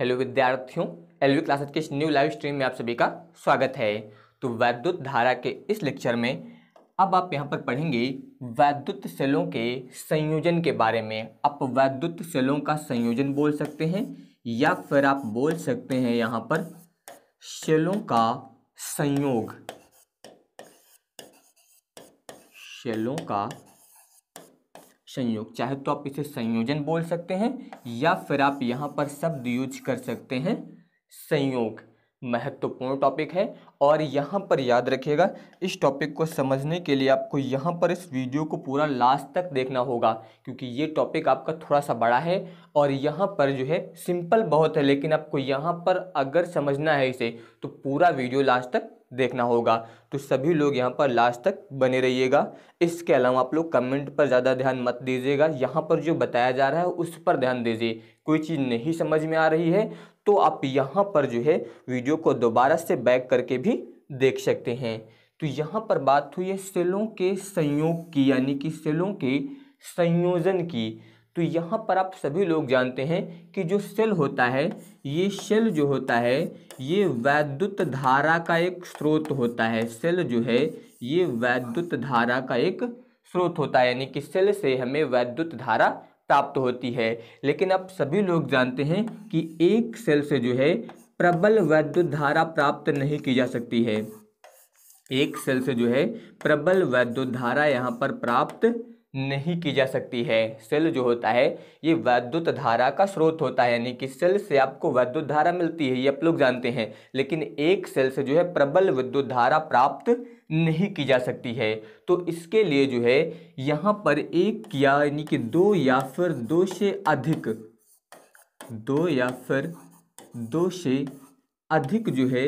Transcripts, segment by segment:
Hello विद्यार्थियों LV classes के इस न्यू लाइव स्ट्रीम में आप सभी का स्वागत है तो वैद्युत धारा के इस लेक्चर में अब आप यहाँ पर पढ़ेंगे वैद्युत सेलों के संयोजन के बारे में आप वैद्युत सेलों का संयोजन बोल सकते हैं या फिर आप बोल सकते हैं यहाँ पर सेलों का संयोग सेलों का संयोग चाहे तो आप इसे संयोजन बोल सकते हैं या फिर आप यहाँ पर शब्द यूज कर सकते हैं संयोग महत्वपूर्ण टॉपिक है और यहाँ पर याद रखिएगा इस टॉपिक को समझने के लिए आपको यहाँ पर इस वीडियो को पूरा लास्ट तक देखना होगा क्योंकि ये टॉपिक आपका थोड़ा सा बड़ा है और यहाँ पर जो है सिंपल बहुत है लेकिन आपको यहाँ पर अगर समझना है इसे तो पूरा वीडियो लास्ट तक देखना होगा तो सभी लोग यहाँ पर लास्ट तक बने रहिएगा इसके अलावा आप लोग कमेंट पर ज़्यादा ध्यान मत दीजिएगा यहाँ पर जो बताया जा रहा है उस पर ध्यान दीजिए कोई चीज़ नहीं समझ में आ रही है तो आप यहाँ पर जो है वीडियो को दोबारा से बैक करके भी देख सकते हैं तो यहाँ पर बात हुई है सेलों के संयोग की यानी कि सेलों के संयोजन की तो यहाँ पर आप सभी लोग जानते हैं कि जो सेल होता है ये सेल जो होता है ये वैद्युत धारा का एक स्रोत होता है सेल जो है ये वैद्युत धारा का एक स्रोत होता है यानी कि सेल से हमें वैद्युत धारा प्राप्त होती है लेकिन आप सभी लोग जानते हैं कि एक सेल से जो है प्रबल वैद्युत धारा प्राप्त नहीं की जा सकती है एक सेल से जो है प्रबल वैद्युत धारा यहाँ पर प्राप्त नहीं की जा सकती है सेल जो होता है ये वैद्युत धारा का स्रोत होता है यानी कि सेल से आपको वैद्युत धारा मिलती है ये आप लोग जानते हैं लेकिन एक सेल से जो है प्रबल विद्युत धारा प्राप्त नहीं की जा सकती है तो इसके लिए जो है यहाँ पर एक या यानी कि दो या फिर दो से अधिक दो या फिर दो से अधिक जो है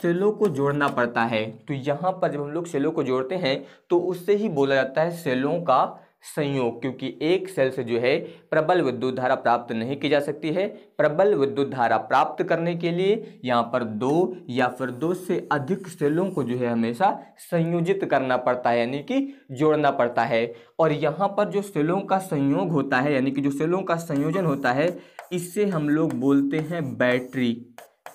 सेलों को जोड़ना पड़ता है तो यहाँ पर जब हम लोग सेलों को जोड़ते हैं तो उससे ही बोला जाता है सेलों का संयोग क्योंकि एक सेल से जो है प्रबल विद्युत धारा प्राप्त नहीं की जा सकती है प्रबल विद्युत धारा प्राप्त करने के लिए यहाँ पर दो या फिर दो से अधिक सेलों को जो है हमेशा संयोजित करना पड़ता है यानी कि जोड़ना पड़ता है और यहाँ पर जो सेलों का संयोग होता है यानी कि जो सेलों का संयोजन होता है इससे हम लोग बोलते हैं बैटरी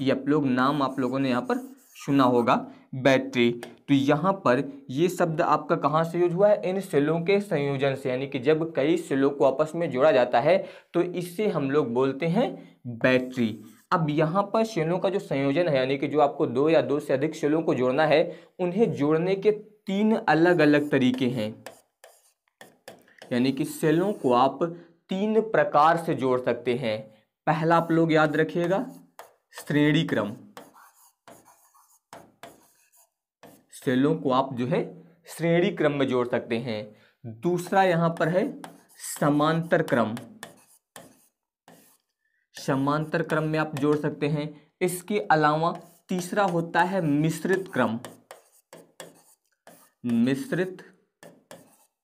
ये आप लोग नाम आप लोगों ने यहाँ पर सुना होगा बैटरी तो यहाँ पर ये शब्द आपका कहाँ से यूज हुआ है इन सेलों के संयोजन से यानी कि जब कई सेलों को आपस में जोड़ा जाता है तो इससे हम लोग बोलते हैं बैटरी अब यहाँ पर सेलों का जो संयोजन है यानी कि जो आपको दो या दो से अधिक सेलों को जोड़ना है उन्हें जोड़ने के तीन अलग अलग तरीके हैं यानी कि सेलों को आप तीन प्रकार से जोड़ सकते हैं पहला आप लोग याद रखिएगा श्रेणी क्रम सेलों को आप जो है श्रेणी क्रम में जोड़ सकते हैं दूसरा यहां पर है समांतर क्रम समांतर क्रम में आप जोड़ सकते हैं इसके अलावा तीसरा होता है मिश्रित क्रम मिश्रित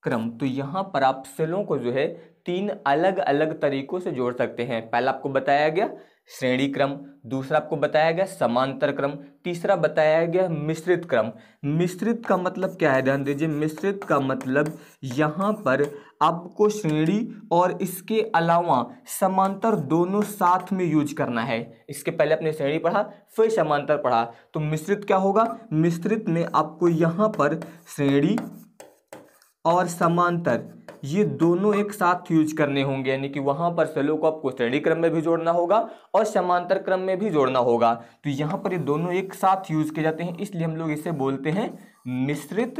क्रम तो यहां पर आप सेलों को जो है तीन अलग अलग तरीकों से जोड़ सकते हैं पहला आपको बताया गया श्रेणी क्रम दूसरा आपको बताया गया समांतर क्रम तीसरा बताया गया मिश्रित क्रम मिश्रित का मतलब क्या है ध्यान दीजिए मिश्रित का मतलब यहाँ पर आपको श्रेणी और इसके अलावा समांतर दोनों साथ में यूज करना है इसके पहले अपने श्रेणी पढ़ा फिर समांतर पढ़ा तो मिश्रित क्या होगा मिश्रित में आपको यहाँ पर श्रेणी और समांतर ये दोनों एक साथ यूज करने होंगे यानी कि वहाँ पर सेलों को आपको श्रेणी क्रम में भी जोड़ना होगा और समांतर क्रम में भी जोड़ना होगा तो यहाँ पर ये दोनों एक साथ यूज किए जाते हैं इसलिए हम लोग इसे बोलते हैं मिश्रित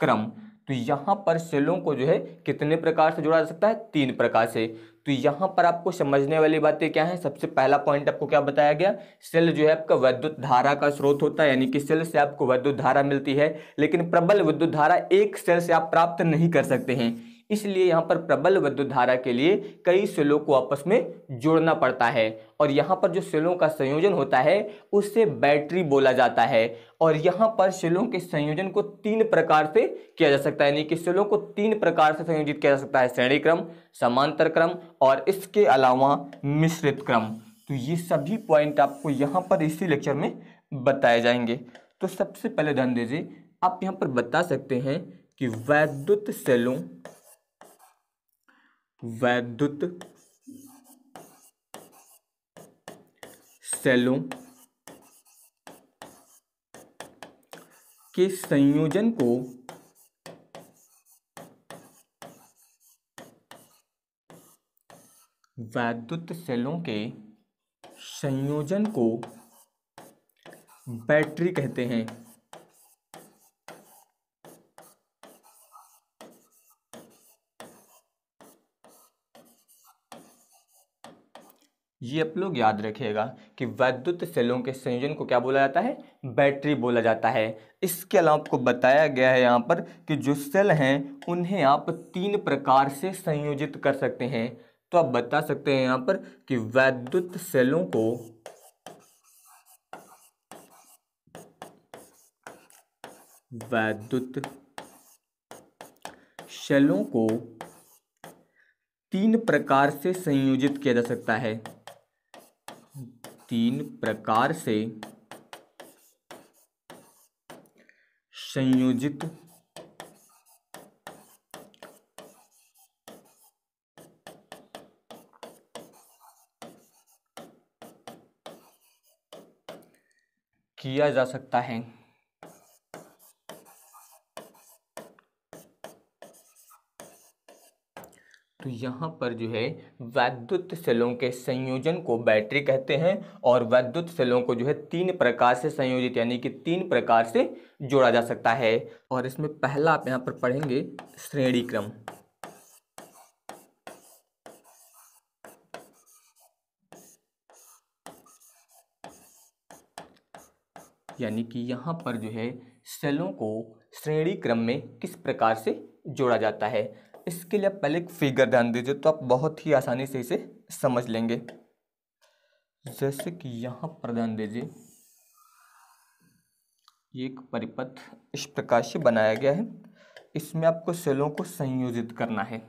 क्रम तो यहाँ पर सेलों को जो है कितने प्रकार से जोड़ा जा सकता है तीन प्रकार से तो यहाँ पर आपको समझने वाली बातें क्या हैं सबसे पहला पॉइंट आपको क्या बताया गया सेल जो है आपका वैद्युत धारा का स्रोत होता है यानी कि सेल से आपको वैद्युत धारा मिलती है लेकिन प्रबल विद्युत धारा एक सेल से आप प्राप्त नहीं कर सकते हैं इसलिए यहाँ पर प्रबल विद्युत धारा के लिए कई सेलों को आपस में जोड़ना पड़ता है और यहाँ पर जो सेलों का संयोजन होता है उससे बैटरी बोला जाता है और यहाँ पर सेलों के संयोजन को तीन प्रकार से किया जा सकता है यानी कि सेलों को तीन प्रकार से संयोजित किया जा सकता है श्रेणी क्रम समांतर क्रम और इसके अलावा मिश्रित क्रम तो ये सभी पॉइंट आपको यहाँ पर इसी लेक्चर में बताए जाएंगे तो सबसे पहले ध्यान दीजिए आप यहाँ पर बता सकते हैं कि वैद्युत सेलों वैद्युत सेलों के संयोजन को वैद्युत सेलों के संयोजन को बैटरी कहते हैं ये आप लोग याद रखिएगा कि वैद्युत सेलों के संयोजन को क्या बोला जाता है बैटरी बोला जाता है इसके अलावा आपको बताया गया है यहाँ पर कि जो सेल हैं उन्हें आप तीन प्रकार से संयोजित कर सकते हैं तो आप बता सकते हैं यहाँ पर कि वैद्युत सेलों को वैद्युत शेलों को तीन प्रकार से संयोजित किया जा सकता है तीन प्रकार से संयोजित किया जा सकता है तो यहाँ पर जो है वैद्युत सेलों के संयोजन को बैटरी कहते हैं और वैद्युत सेलों को जो है तीन प्रकार से संयोजित यानी कि तीन प्रकार से जोड़ा जा सकता है और इसमें पहला आप यहाँ पर पढ़ेंगे श्रेणी क्रम यानी कि यहाँ पर जो है सेलों को श्रेणी क्रम में किस प्रकार से जोड़ा जाता है इसके लिए आप पहले एक फिगर ध्यान दीजिए तो आप बहुत ही आसानी से इसे समझ लेंगे जैसे कि यहाँ पर ध्यान दीजिए एक परिपथ इस प्रकार से बनाया गया है इसमें आपको सेलों को संयोजित करना है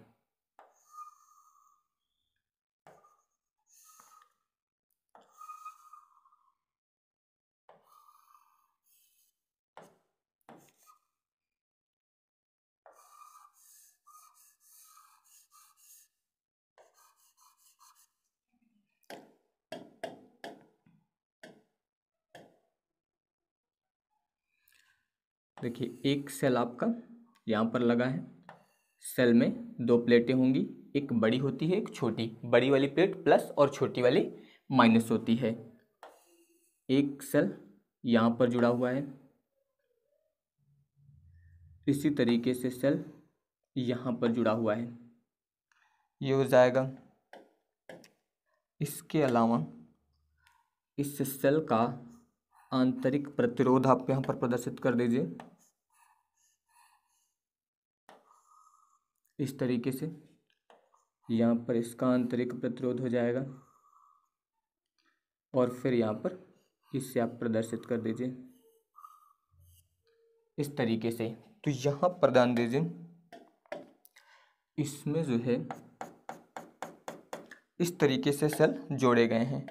देखिए एक सेल आपका यहाँ पर लगा है सेल में दो प्लेटें होंगी एक बड़ी होती है एक छोटी बड़ी वाली प्लेट प्लस और छोटी वाली माइनस होती है एक सेल यहाँ पर जुड़ा हुआ है इसी तरीके से सेल यहाँ पर जुड़ा हुआ है ये हो जाएगा इसके अलावा इस सेल का आंतरिक प्रतिरोध आप यहाँ पर प्रदर्शित कर दीजिए इस तरीके से यहाँ पर इसका आंतरिक प्रतिरोध हो जाएगा और फिर यहाँ पर इससे आप प्रदर्शित कर दीजिए इस तरीके से तो यहाँ पर ध्यान दीजिए इसमें जो है इस तरीके से सेल जोड़े गए हैं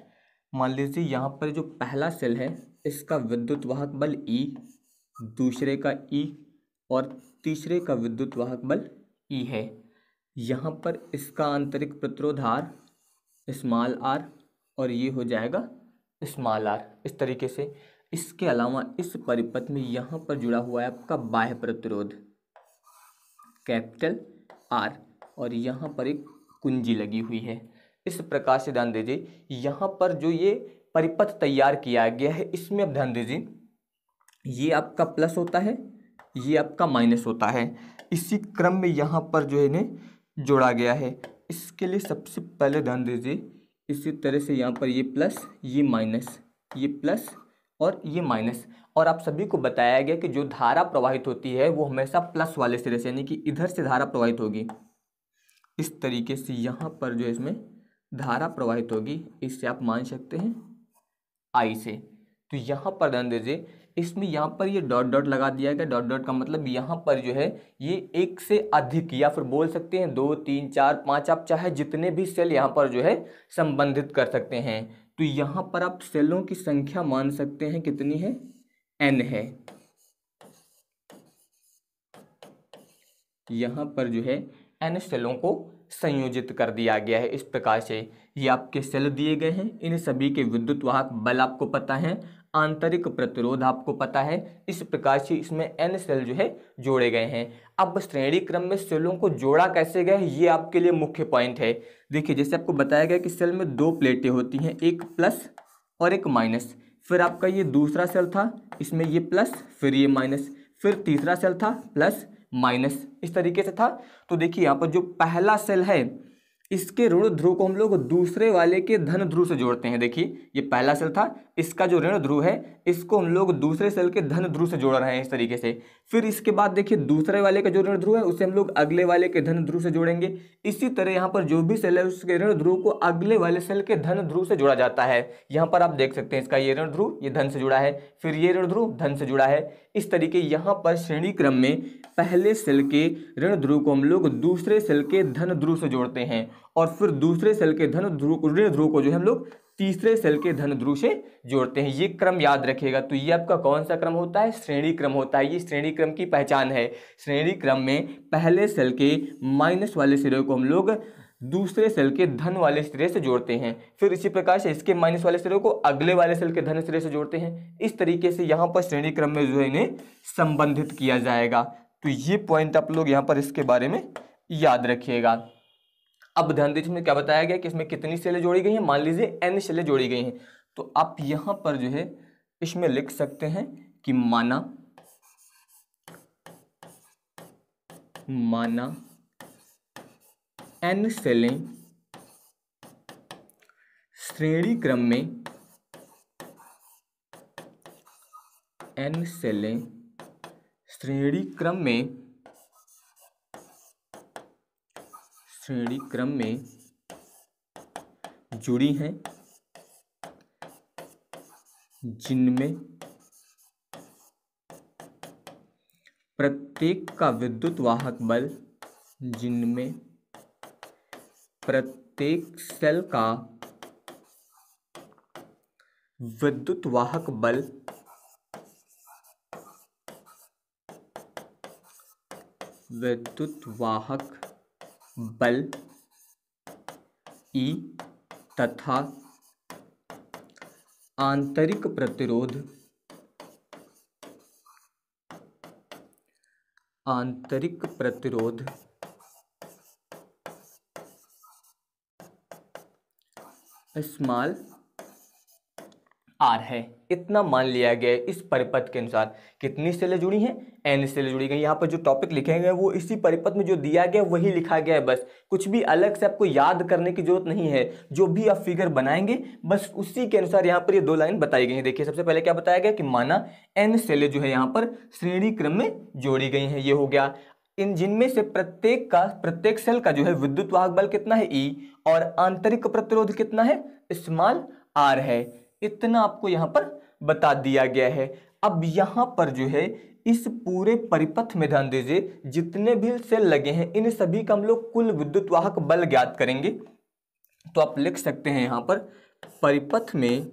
मान लीजिए यहाँ पर जो पहला सेल है इसका विद्युत वाहक बल ई e, दूसरे का ई e और तीसरे का विद्युत वाहक बल ई e है यहाँ पर इसका आंतरिक प्रतिरोध आर स्मॉल आर और ये हो जाएगा स्मॉल आर इस तरीके से इसके अलावा इस परिपथ में यहाँ पर जुड़ा हुआ है आपका बाह्य प्रतिरोध कैपिटल आर और यहाँ पर एक कुंजी लगी हुई है इस प्रकार से ध्यान दीजिए यहाँ पर जो ये परिपथ तैयार किया गया है इसमें आप ध्यान दीजिए ये आपका प्लस होता है ये आपका माइनस होता है इसी क्रम में यहाँ पर जो है इन्हें जोड़ा गया है इसके लिए सबसे पहले ध्यान दीजिए इसी तरह से यहाँ पर ये प्लस ये माइनस ये प्लस और ये माइनस और आप सभी को बताया गया कि जो धारा प्रवाहित होती है वो हमेशा प्लस वाले सिरे से यानी कि इधर से धारा प्रवाहित होगी इस तरीके से यहाँ पर जो है इसमें धारा प्रवाहित होगी इससे आप मान सकते हैं आई से तो यहाँ पर ध्यान दीजिए इसमें यहाँ पर ये डॉट डॉट लगा दिया गया डॉट डॉट का मतलब यहाँ पर जो है ये एक से अधिक या फिर बोल सकते हैं दो तीन चार पाँच आप चाहे जितने भी सेल यहाँ पर जो है संबंधित कर सकते हैं तो यहाँ पर आप सेलों की संख्या मान सकते हैं कितनी है एन है यहाँ पर जो है एन सेलों को संयोजित कर दिया गया है इस प्रकार से ये आपके सेल दिए गए हैं इन सभी के विद्युत वाहक बल आपको पता है आंतरिक प्रतिरोध आपको पता है इस प्रकार से इसमें एन सेल जो है जोड़े गए हैं अब श्रेणी क्रम में सेलों को जोड़ा कैसे गया ये आपके लिए मुख्य पॉइंट है देखिए जैसे आपको बताया गया कि सेल में दो प्लेटें होती हैं एक प्लस और एक माइनस फिर आपका ये दूसरा सेल था इसमें ये प्लस फिर ये माइनस फिर तीसरा सेल था प्लस माइनस इस तरीके से था तो देखिए यहाँ पर जो पहला सेल है इसके ऋण ध्रुव को हम लोग दूसरे वाले के धन ध्रुव से जोड़ते हैं देखिए ये पहला सेल था इसका जो ऋण ध्रुव है इसको हम लोग दूसरे सेल के धन ध्रुव से जोड़ रहे हैं इस तरीके से फिर इसके बाद देखिए दूसरे वाले का जो ऋण ध्रुव है उसे हम लोग अगले वाले के धन ध्रुव से जोड़ेंगे इसी तरह यहाँ पर जो भी सेल है उसके ऋण ध्रुव को अगले वाले सेल के धन ध्रुव से जोड़ा जाता है यहाँ पर आप देख सकते हैं इसका ये ऋण ध्रुव ये धन से जुड़ा है फिर ये ऋण ध्रुव धन से जुड़ा है इस तरीके यहाँ पर श्रेणी क्रम में पहले सेल के ऋण ध्रुव को हम लोग दूसरे सेल के धन ध्रुव से जोड़ते हैं और फिर दूसरे सेल के धन ध्रुव ऋण ध्रुव को जो है हम लोग तीसरे सेल के धन ध्रुव से जोड़ते हैं ये क्रम याद रखेगा तो ये आपका कौन सा क्रम होता है श्रेणी क्रम होता है ये श्रेणी क्रम की पहचान है श्रेणी क्रम में पहले सेल के माइनस वाले सिरे को हम लोग दूसरे सेल के धन वाले सिरे से जोड़ते हैं फिर इसी प्रकार से इसके माइनस वाले सिरे को अगले वाले सेल के धन सिरे से जोड़ते हैं इस तरीके से यहाँ पर श्रेणी क्रम में जो है इन्हें संबंधित किया जाएगा तो ये पॉइंट आप लोग यहाँ पर इसके बारे में याद रखिएगा अब ध्यान दीजिए इसमें क्या बताया गया कि इसमें कितनी सेलें जोड़ी गई हैं मान लीजिए एन सेलें जोड़ी गई हैं तो आप यहां पर जो है इसमें लिख सकते हैं कि माना माना एन सेलें श्रेणी क्रम में एन सेलें श्रेणी क्रम में श्रेणी क्रम में जुड़ी हैं जिनमें प्रत्येक का विद्युत वाहक बल जिनमें प्रत्येक सेल का विद्युत वाहक बल विद्युत वाहक बल ई तथा आंतरिक प्रतिरोध आंतरिक प्रतिरोध स्मॉल आर है इतना मान लिया गया है इस परिपथ के अनुसार कितनी सेलें जुड़ी हैं एन सेलें जुड़ी गई यहाँ पर जो टॉपिक लिखे गए वो इसी परिपथ में जो दिया गया वही लिखा गया है बस कुछ भी अलग से आपको याद करने की जरूरत नहीं है जो भी आप फिगर बनाएंगे बस उसी के अनुसार यहाँ पर ये यह दो लाइन बताई गई है देखिए सबसे पहले क्या बताया गया कि माना एन सेलें जो है यहाँ पर श्रेणी क्रम में जोड़ी गई हैं ये हो गया इन जिनमें से प्रत्येक का प्रत्येक सेल का जो है विद्युत वाहक बल कितना है ई e और आंतरिक प्रतिरोध कितना है स्मॉल आर है इतना आपको यहाँ पर बता दिया गया है अब यहाँ पर जो है इस पूरे परिपथ में ध्यान दीजिए जितने भी सेल लगे हैं इन सभी का हम लोग कुल विद्युत वाहक बल ज्ञात करेंगे तो आप लिख सकते हैं यहां पर परिपथ में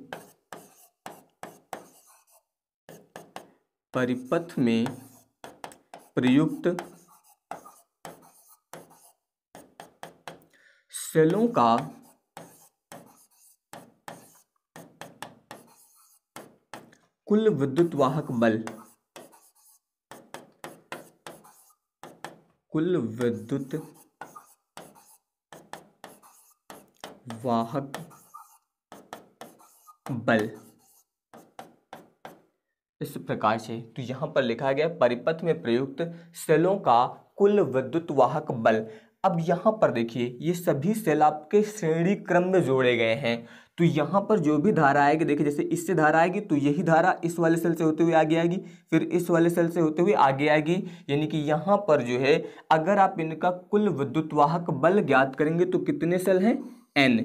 परिपथ में प्रयुक्त सेलों का कुल विद्युत वाहक बल कुल विद्युत वाहक बल इस प्रकार से तो यहां पर लिखा गया परिपथ में प्रयुक्त सेलों का कुल विद्युत वाहक बल अब यहां पर देखिए ये सभी सेल आपके श्रेणी क्रम में जोड़े गए हैं तो यहाँ पर जो भी धारा आएगी देखिए जैसे इससे धारा आएगी तो यही धारा इस वाले सेल से होते हुए आगे आएगी फिर इस वाले सेल से होते हुए आगे आएगी यानी कि यहाँ पर जो है अगर आप इनका कुल विद्युत वाहक बल ज्ञात करेंगे तो कितने सेल हैं एन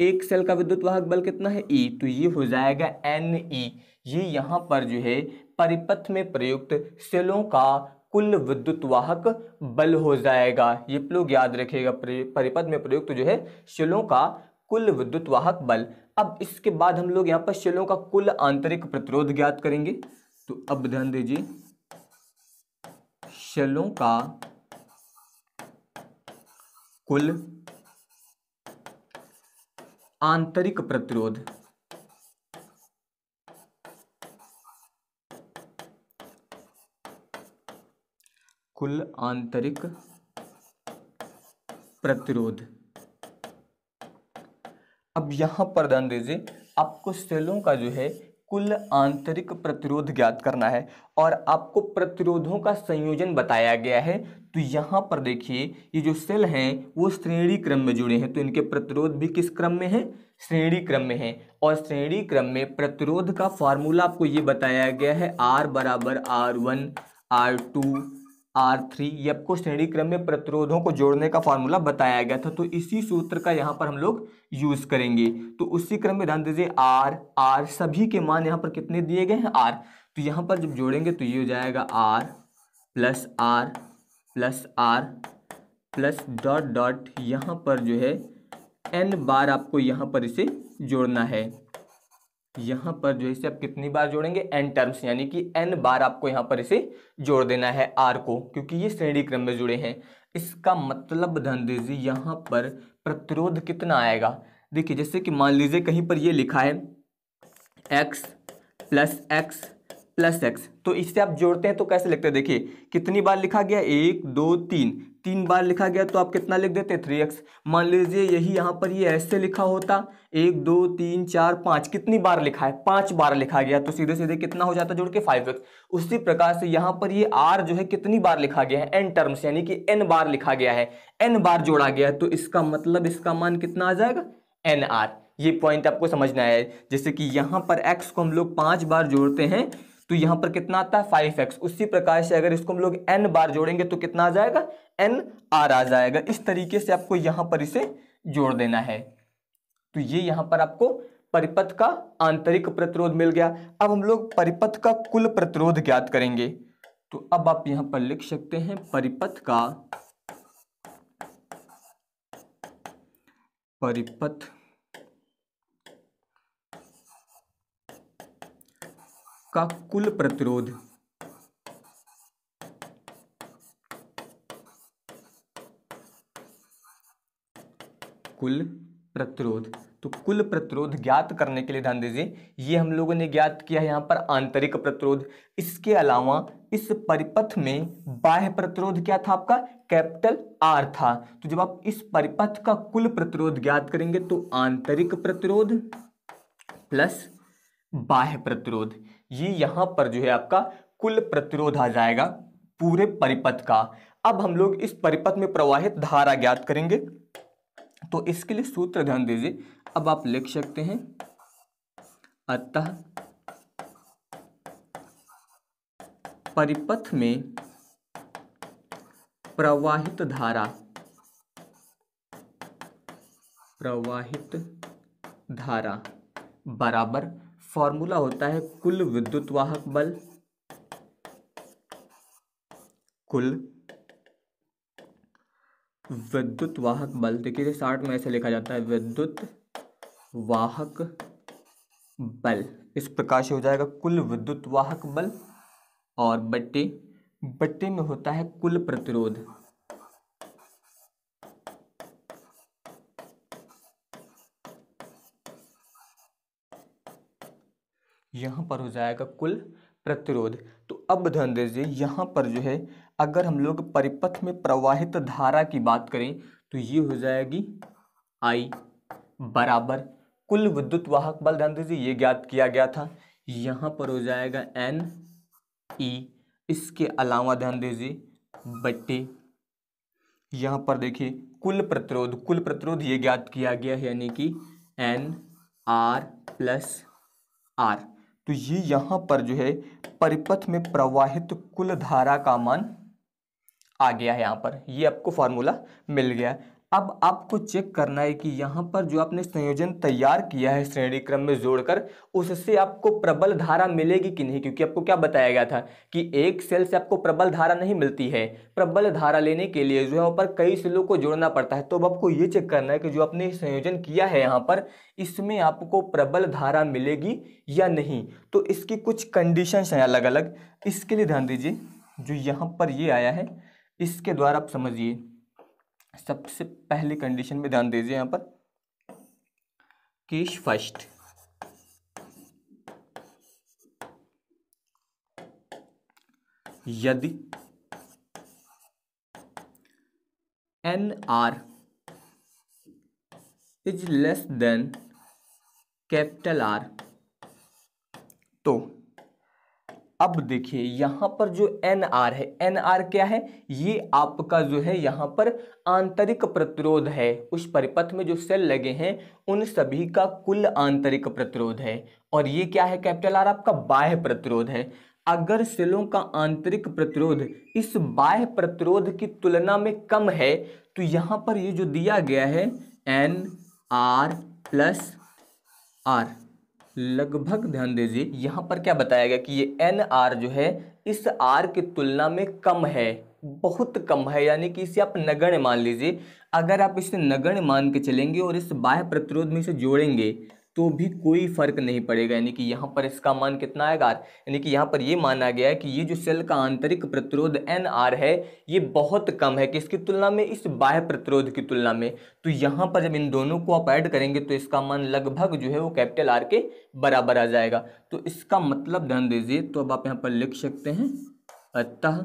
एक सेल का विद्युत वाहक बल कितना है ई e, तो ये हो जाएगा एन ई e। ये यहाँ पर जो है परिपथ में प्रयुक्त सेलों का कुल विद्युत वाहक बल हो जाएगा ये लोग याद रखिएगा परिपथ में प्रयुक्त जो है शिलों का कुल विद्युत वाहक बल अब इसके बाद हम लोग यहाँ पर शेलों का कुल आंतरिक प्रतिरोध ज्ञात करेंगे तो अब ध्यान दीजिए शेलों का कुल आंतरिक प्रतिरोध कुल आंतरिक प्रतिरोध अब यहाँ पर ध्यान दीजिए आपको सेलों का जो है कुल आंतरिक प्रतिरोध ज्ञात करना है और आपको प्रतिरोधों का संयोजन बताया गया है तो यहाँ पर देखिए ये जो सेल हैं वो श्रेणी क्रम में जुड़े हैं तो इनके प्रतिरोध भी किस क्रम में है श्रेणी क्रम में है और श्रेणी क्रम में प्रतिरोध का फार्मूला आपको ये बताया गया है आर बराबर R one R two R three ये आपको श्रेणी क्रम में प्रतिरोधों को जोड़ने का फॉर्मूला बताया गया था तो इसी सूत्र का यहाँ पर हम लोग यूज करेंगे तो उसी क्रम में ध्यान दीजिए आर आर सभी के मान यहाँ पर कितने दिए गए हैं आर तो यहाँ पर जब जोड़ेंगे तो ये हो जाएगा R plus R plus R plus dot dot यहाँ पर जो है एन बार आपको यहाँ पर इसे जोड़ना है यहां पर जो इसे आप कितनी बार जोड़ेंगे एन टर्म्स यानी कि एन बार आपको यहां पर इसे जोड़ देना है आर को क्योंकि ये श्रेणी क्रम में जुड़े हैं इसका मतलब धन दीजिए यहां पर प्रतिरोध कितना आएगा देखिए जैसे कि मान लीजिए कहीं पर ये लिखा है X plus X plus X तो इससे आप जोड़ते हैं तो कैसे लिखते हैं देखिए कितनी बार लिखा गया एक दो तीन तीन बार लिखा गया तो आप कितना लिख देते थ्री एक्स मान लीजिए यही यहाँ पर ये ऐसे लिखा होता एक दो तीन चार पाँच कितनी बार लिखा है पाँच बार लिखा गया तो सीधे सीधे कितना हो जाता जोड़ के फाइव एक्स उसी प्रकार से यहाँ पर ये आर जो है कितनी बार लिखा गया है एन टर्म्स यानी कि एन बार लिखा गया है एन बार जोड़ा गया है तो इसका मतलब इसका मान कितना आ जाएगा एन आर ये पॉइंट आपको समझना है जैसे कि यहाँ पर एक्स को हम लोग पाँच बार जोड़ते हैं तो यहां पर कितना आता है फाइव एक्स उसी प्रकार से अगर इसको हम लोग एन बार जोड़ेंगे तो कितना आ जाएगा एन आर आ जाएगा इस तरीके से आपको यहां पर इसे जोड़ देना है तो ये यहां पर आपको परिपथ का आंतरिक प्रतिरोध मिल गया अब हम लोग परिपथ का कुल प्रतिरोध ज्ञात करेंगे तो अब आप यहां पर लिख सकते हैं परिपथ का परिपथ का कुल प्रतिरोध कुल प्रतिरोध तो कुल प्रतिरोध ज्ञात करने के लिए ध्यान दीजिए ये हम लोगों ने ज्ञात किया यहां पर आंतरिक प्रतिरोध इसके अलावा इस परिपथ में बाह्य प्रतिरोध क्या था आपका कैपिटल आर था तो जब आप इस परिपथ का कुल प्रतिरोध ज्ञात करेंगे तो आंतरिक प्रतिरोध प्लस बाह्य प्रतिरोध ये यहां पर जो है आपका कुल प्रतिरोध आ जाएगा पूरे परिपथ का अब हम लोग इस परिपथ में प्रवाहित धारा ज्ञात करेंगे तो इसके लिए सूत्र ध्यान दीजिए अब आप लिख सकते हैं अतः परिपथ में प्रवाहित धारा प्रवाहित धारा बराबर फॉर्मूला होता है कुल विद्युत वाहक बल कुल विद्युत वाहक बल देखिए साठ में ऐसे लिखा जाता है विद्युत वाहक बल इस प्रकार से हो जाएगा कुल विद्युत वाहक बल और बट्टे बट्टे में होता है कुल प्रतिरोध यहाँ पर हो जाएगा कुल प्रतिरोध तो अब ध्यान दीजिए यहाँ पर जो है अगर हम लोग परिपथ में प्रवाहित धारा की बात करें तो ये हो जाएगी आई बराबर कुल विद्युत वाहक बल ध्यान दीजिए ये ज्ञात किया गया था यहाँ पर हो जाएगा एन ई e। इसके अलावा ध्यान दीजिए बट्टे यहाँ पर देखिए कुल प्रतिरोध कुल प्रतिरोध ये ज्ञात किया गया है यानी कि एन आर प्लस आर तो ये यहाँ पर जो है परिपथ में प्रवाहित कुल धारा का मान आ गया है यहाँ पर ये आपको फार्मूला मिल गया अब आपको चेक करना है कि यहाँ पर जो आपने संयोजन तैयार किया है श्रेणी क्रम में जोड़कर उससे आपको प्रबल धारा मिलेगी कि नहीं क्योंकि आपको क्या बताया गया था कि एक सेल से आपको प्रबल धारा नहीं मिलती है प्रबल धारा लेने के लिए जो है वहाँ पर कई सेलों को जोड़ना पड़ता है तो अब आपको ये चेक करना है कि जो आपने संयोजन किया है यहाँ पर इसमें आपको प्रबल धारा मिलेगी या नहीं तो इसकी कुछ कंडीशंस हैं अलग अलग इसके लिए ध्यान दीजिए जो यहाँ पर ये आया है इसके द्वारा आप समझिए सबसे पहले कंडीशन में ध्यान दीजिए यहाँ पर केश फर्स्ट यदि N R is less than capital R तो अब देखिए यहाँ पर जो एन आर है एन आर क्या है ये आपका जो है यहाँ पर आंतरिक प्रतिरोध है उस परिपथ में जो सेल लगे हैं उन सभी का कुल आंतरिक प्रतिरोध है और ये क्या है कैपिटल आर आपका बाह्य प्रतिरोध है अगर सेलों का आंतरिक प्रतिरोध इस बाह्य प्रतिरोध की तुलना में कम है तो यहाँ पर ये जो दिया गया है एन आर प्लस आर लगभग ध्यान दीजिए यहाँ पर क्या बताया गया कि ये एन आर जो है इस आर की तुलना में कम है बहुत कम है यानी कि इसे आप नगण्य मान लीजिए अगर आप इसे नगण्य मान के चलेंगे और इस बाह्य प्रतिरोध में इसे जोड़ेंगे तो भी कोई फर्क नहीं पड़ेगा यानी कि यहाँ पर इसका मान कितना आएगा आर यानी कि यहाँ पर ये माना गया है कि ये जो सेल का आंतरिक प्रतिरोध एन आर है ये बहुत कम है किसकी तुलना में इस बाह्य प्रतिरोध की तुलना में तो यहाँ पर जब इन दोनों को आप ऐड करेंगे तो इसका मान लगभग जो है वो कैपिटल आर के बराबर आ जाएगा तो इसका मतलब ध्यान दीजिए तो अब आप यहाँ पर लिख सकते हैं अतः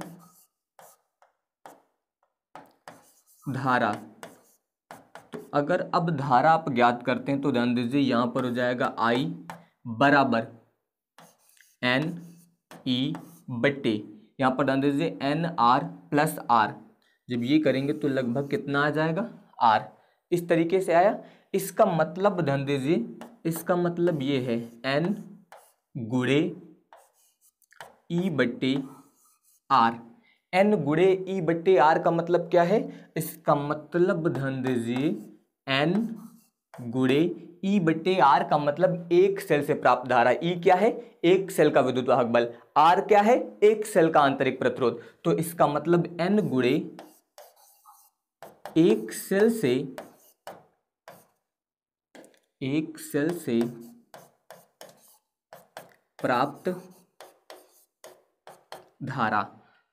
धारा अगर अब धारा आप ज्ञात करते हैं तो ध्यान दीजिए यहां पर हो जाएगा आई बराबर एन ई e बटे यहां पर ध्यान दीजिए एन आर प्लस आर जब ये करेंगे तो लगभग कितना आ जाएगा आर इस तरीके से आया इसका मतलब ध्यान दीजिए इसका मतलब ये है एन गुड़े ई बटे आर एन गुड़े ई e बटे आर का मतलब क्या है इसका मतलब ध्यान दीजिए एन गुड़े ई बटे आर का मतलब एक सेल से प्राप्त धारा ई क्या है एक सेल का विद्युत वाहक बल आर क्या है एक सेल का आंतरिक प्रतिरोध तो इसका मतलब एन गुड़े एक सेल से एक सेल से प्राप्त धारा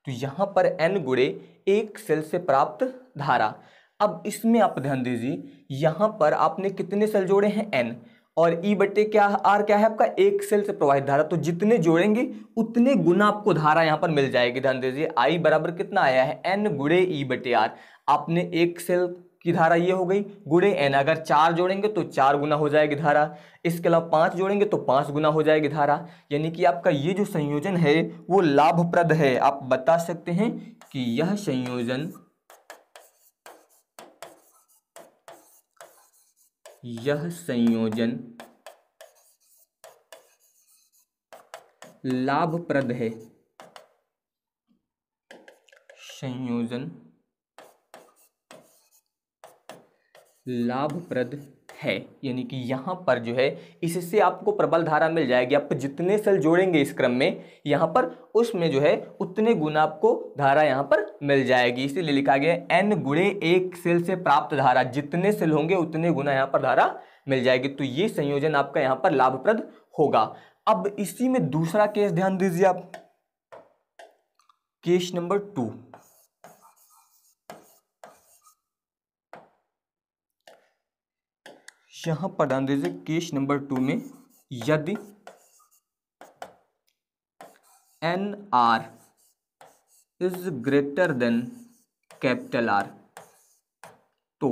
तो यहां पर एन गुड़े एक सेल से प्राप्त धारा अब इसमें आप ध्यान दीजिए यहाँ पर आपने कितने सेल जोड़े हैं एन और ई e बटे क्या आर क्या है आपका एक सेल से प्रवाहित धारा तो जितने जोड़ेंगे उतने गुना आपको धारा यहाँ पर मिल जाएगी ध्यान दीजिए आई बराबर कितना आया है एन गुड़े ई e बटे आर आपने एक सेल की धारा ये हो गई गुड़े एन अगर चार जोड़ेंगे तो चार गुना हो जाएगी धारा इसके अलावा पाँच जोड़ेंगे तो पाँच गुना हो जाएगी धारा यानी कि आपका ये जो संयोजन है वो लाभप्रद है आप बता सकते हैं कि यह संयोजन यह संयोजन लाभप्रद है संयोजन लाभप्रद है यानी कि यहाँ पर जो है इससे आपको प्रबल धारा मिल जाएगी आप जितने सेल जोड़ेंगे इस क्रम में यहाँ पर उसमें जो है उतने गुना आपको धारा यहाँ पर मिल जाएगी इसीलिए लिखा गया है एन गुणे एक सेल से प्राप्त धारा जितने सेल होंगे उतने गुना यहाँ पर धारा मिल जाएगी तो ये संयोजन आपका यहाँ पर लाभप्रद होगा अब इसी में दूसरा केस ध्यान दीजिए आप केस नंबर टू यहां पर ध्यान दीजिए केस नंबर टू में यदि N R is greater than capital R तो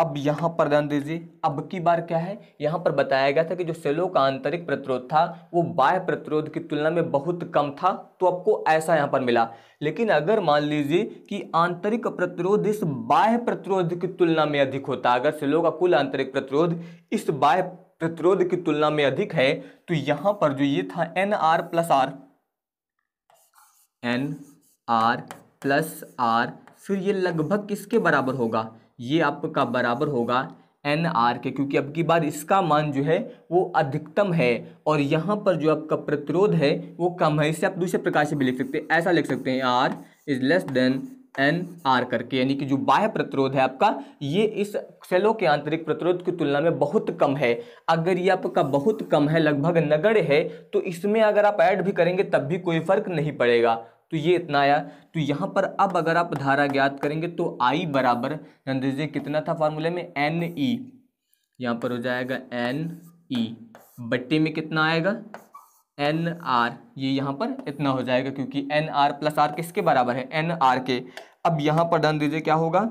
अब यहाँ पर ध्यान दीजिए अब की बार क्या है यहाँ पर बताया गया था कि जो सेलो का आंतरिक प्रतिरोध था वो बाह्य प्रतिरोध की तुलना में बहुत कम था तो आपको ऐसा यहाँ पर मिला लेकिन अगर मान लीजिए कि आंतरिक प्रतिरोध इस बाह्य प्रतिरोध की तुलना में अधिक होता अगर सेलो का कुल आंतरिक प्रतिरोध इस बाह्य प्रतिरोध की तुलना में अधिक है तो यहाँ पर जो ये था N R plus R N R plus R फिर ये लगभग किसके बराबर होगा ये आपका बराबर होगा एन आर के क्योंकि अब की बार इसका मान जो है वो अधिकतम है और यहाँ पर जो आपका प्रतिरोध है वो कम है इससे आप दूसरे प्रकार से भी लिख सकते हैं ऐसा लिख सकते हैं R is less than N R करके यानी कि जो बाह्य प्रतिरोध है आपका ये इस सेलो के आंतरिक प्रतिरोध की तुलना में बहुत कम है अगर ये आपका बहुत कम है लगभग नगड़ है तो इसमें अगर आप ऐड भी करेंगे तब भी कोई फर्क नहीं पड़ेगा तो ये इतना आया तो यहाँ पर अब अगर आप धारा ज्ञात करेंगे तो आई बराबर ध्यान दीजिए कितना था फार्मूले में एन ई e। यहाँ पर हो जाएगा एन ई e। बट्टे में कितना आएगा एन आर ये यहाँ पर इतना हो जाएगा क्योंकि एन आर प्लस आर किसके बराबर है एन आर के अब यहाँ पर ध्यान दीजिए क्या होगा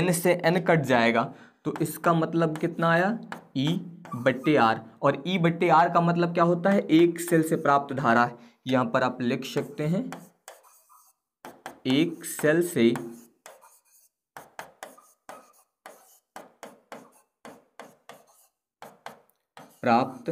एन से एन कट जाएगा तो इसका मतलब कितना आया ई e बट्टे आर और ई बट्टे आर का मतलब क्या होता है एक सेल से प्राप्त धारा यहाँ पर आप लिख सकते हैं एक सेल से प्राप्त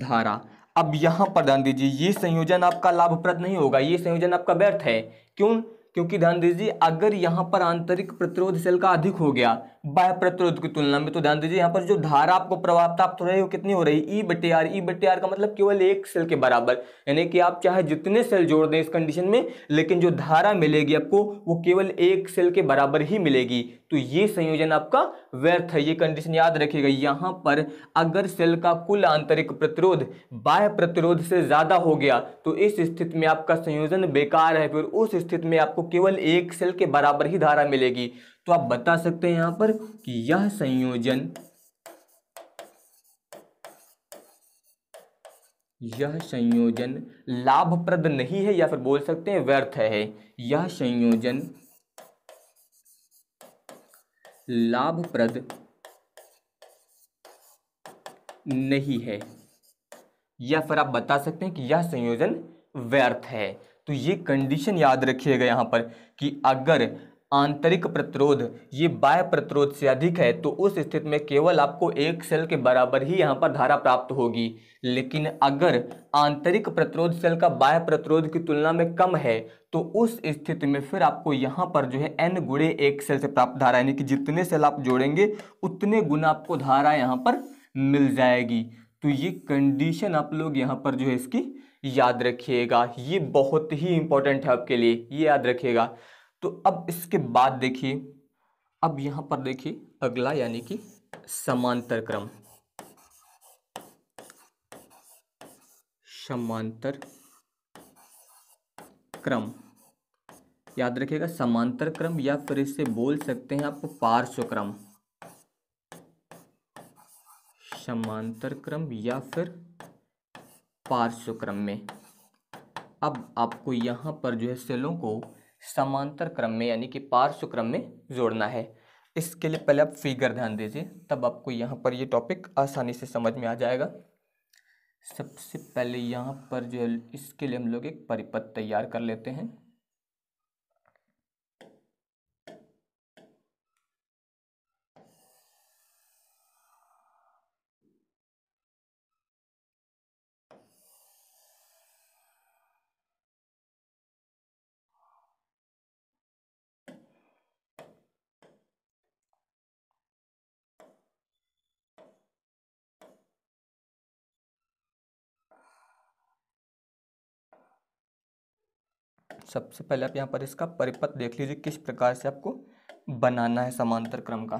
धारा अब यहां पर ध्यान दीजिए ये संयोजन आपका लाभप्रद नहीं होगा ये संयोजन आपका व्यर्थ है क्यों क्योंकि ध्यान दीजिए अगर यहां पर आंतरिक प्रतिरोध सेल का अधिक हो गया बाह्य प्रतिरोध की तुलना में तो ध्यान दीजिए यहाँ पर जो धारा आपको प्रभाव प्राप्त हो रही है वो कितनी हो रही है ई e बटे आर ई e बटे आर का मतलब केवल एक सेल के बराबर यानी कि आप चाहे जितने सेल जोड़ दें इस कंडीशन में लेकिन जो धारा मिलेगी आपको वो केवल एक सेल के बराबर ही मिलेगी तो ये संयोजन आपका व्यर्थ है ये कंडीशन याद रखिएगा यहाँ पर अगर सेल का कुल आंतरिक प्रतिरोध बाह्य प्रतिरोध से ज़्यादा हो गया तो इस स्थिति में आपका संयोजन बेकार है फिर उस स्थिति में आपको केवल एक सेल के बराबर ही धारा मिलेगी तो आप बता सकते हैं यहां पर कि यह संयोजन यह संयोजन लाभप्रद नहीं है या फिर बोल सकते हैं व्यर्थ है यह संयोजन लाभप्रद नहीं है या फिर आप बता सकते हैं कि यह संयोजन व्यर्थ है तो ये कंडीशन याद रखिएगा यहां पर कि अगर आंतरिक प्रतिरोध ये बाह्य प्रतिरोध से अधिक है तो उस स्थिति में केवल आपको एक सेल के बराबर ही यहाँ पर धारा प्राप्त होगी लेकिन अगर आंतरिक प्रतिरोध सेल का बाह्य प्रतिरोध की तुलना में कम है तो उस स्थिति में फिर आपको यहाँ पर जो है एन गुड़े एक सेल से प्राप्त धारा यानी कि जितने सेल आप जोड़ेंगे उतने गुना आपको धारा यहाँ पर मिल जाएगी तो ये कंडीशन आप लोग यहाँ पर जो है इसकी याद रखिएगा ये बहुत ही इंपॉर्टेंट है आपके लिए ये याद रखिएगा तो अब इसके बाद देखिए अब यहां पर देखिए अगला यानी कि समांतर क्रम समांतर क्रम याद रखिएगा समांतर क्रम या फिर इसे बोल सकते हैं आप पार्श्व क्रम समांतर क्रम या फिर पार्श्व क्रम में अब आपको यहां पर जो है सेलों को समांतर क्रम में यानी कि पार्श्व क्रम में जोड़ना है इसके लिए पहले आप फिगर ध्यान दीजिए तब आपको यहाँ पर ये टॉपिक आसानी से समझ में आ जाएगा सबसे पहले यहाँ पर जो है इसके लिए हम लोग एक परिपथ तैयार कर लेते हैं सबसे पहले आप यहाँ पर इसका परिपथ देख लीजिए किस प्रकार से आपको बनाना है समांतर क्रम का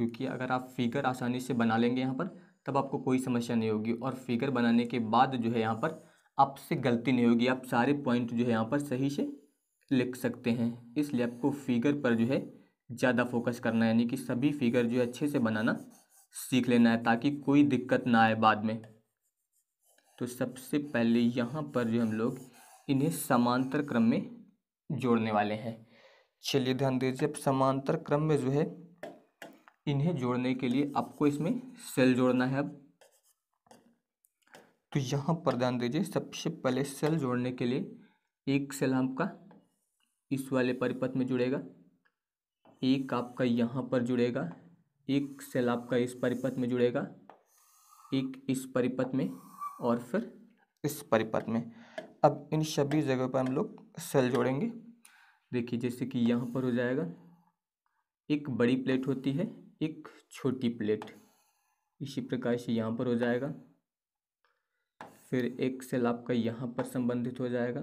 क्योंकि अगर आप फिगर आसानी से बना लेंगे यहाँ पर तब आपको कोई समस्या नहीं होगी और फिगर बनाने के बाद जो है यहाँ पर आपसे गलती नहीं होगी आप सारे पॉइंट जो है यहाँ पर सही से लिख सकते हैं इसलिए आपको फिगर पर जो है ज़्यादा फोकस करना है यानी कि सभी फिगर जो है अच्छे से बनाना सीख लेना है ताकि कोई दिक्कत ना आए बाद में तो सबसे पहले यहाँ पर जो हम लोग इन्हें समांतर क्रम में जोड़ने वाले हैं चलिए ध्यान दीजिए अब समांतर क्रम में जो है इन्हें जोड़ने के लिए आपको इसमें सेल जोड़ना है अब तो यहाँ पर ध्यान दीजिए सबसे पहले सेल जोड़ने के लिए एक सेल आपका इस वाले परिपथ में जुड़ेगा एक आपका यहाँ पर जुड़ेगा एक सेल आपका इस परिपथ में जुड़ेगा एक इस परिपथ में और फिर इस परिपथ में अब इन सभी जगह पर हम लोग सेल जोड़ेंगे देखिए जैसे कि यहाँ पर हो जाएगा एक बड़ी प्लेट होती है एक छोटी प्लेट इसी प्रकार से यहाँ पर हो जाएगा फिर एक सेल आपका यहाँ पर संबंधित हो जाएगा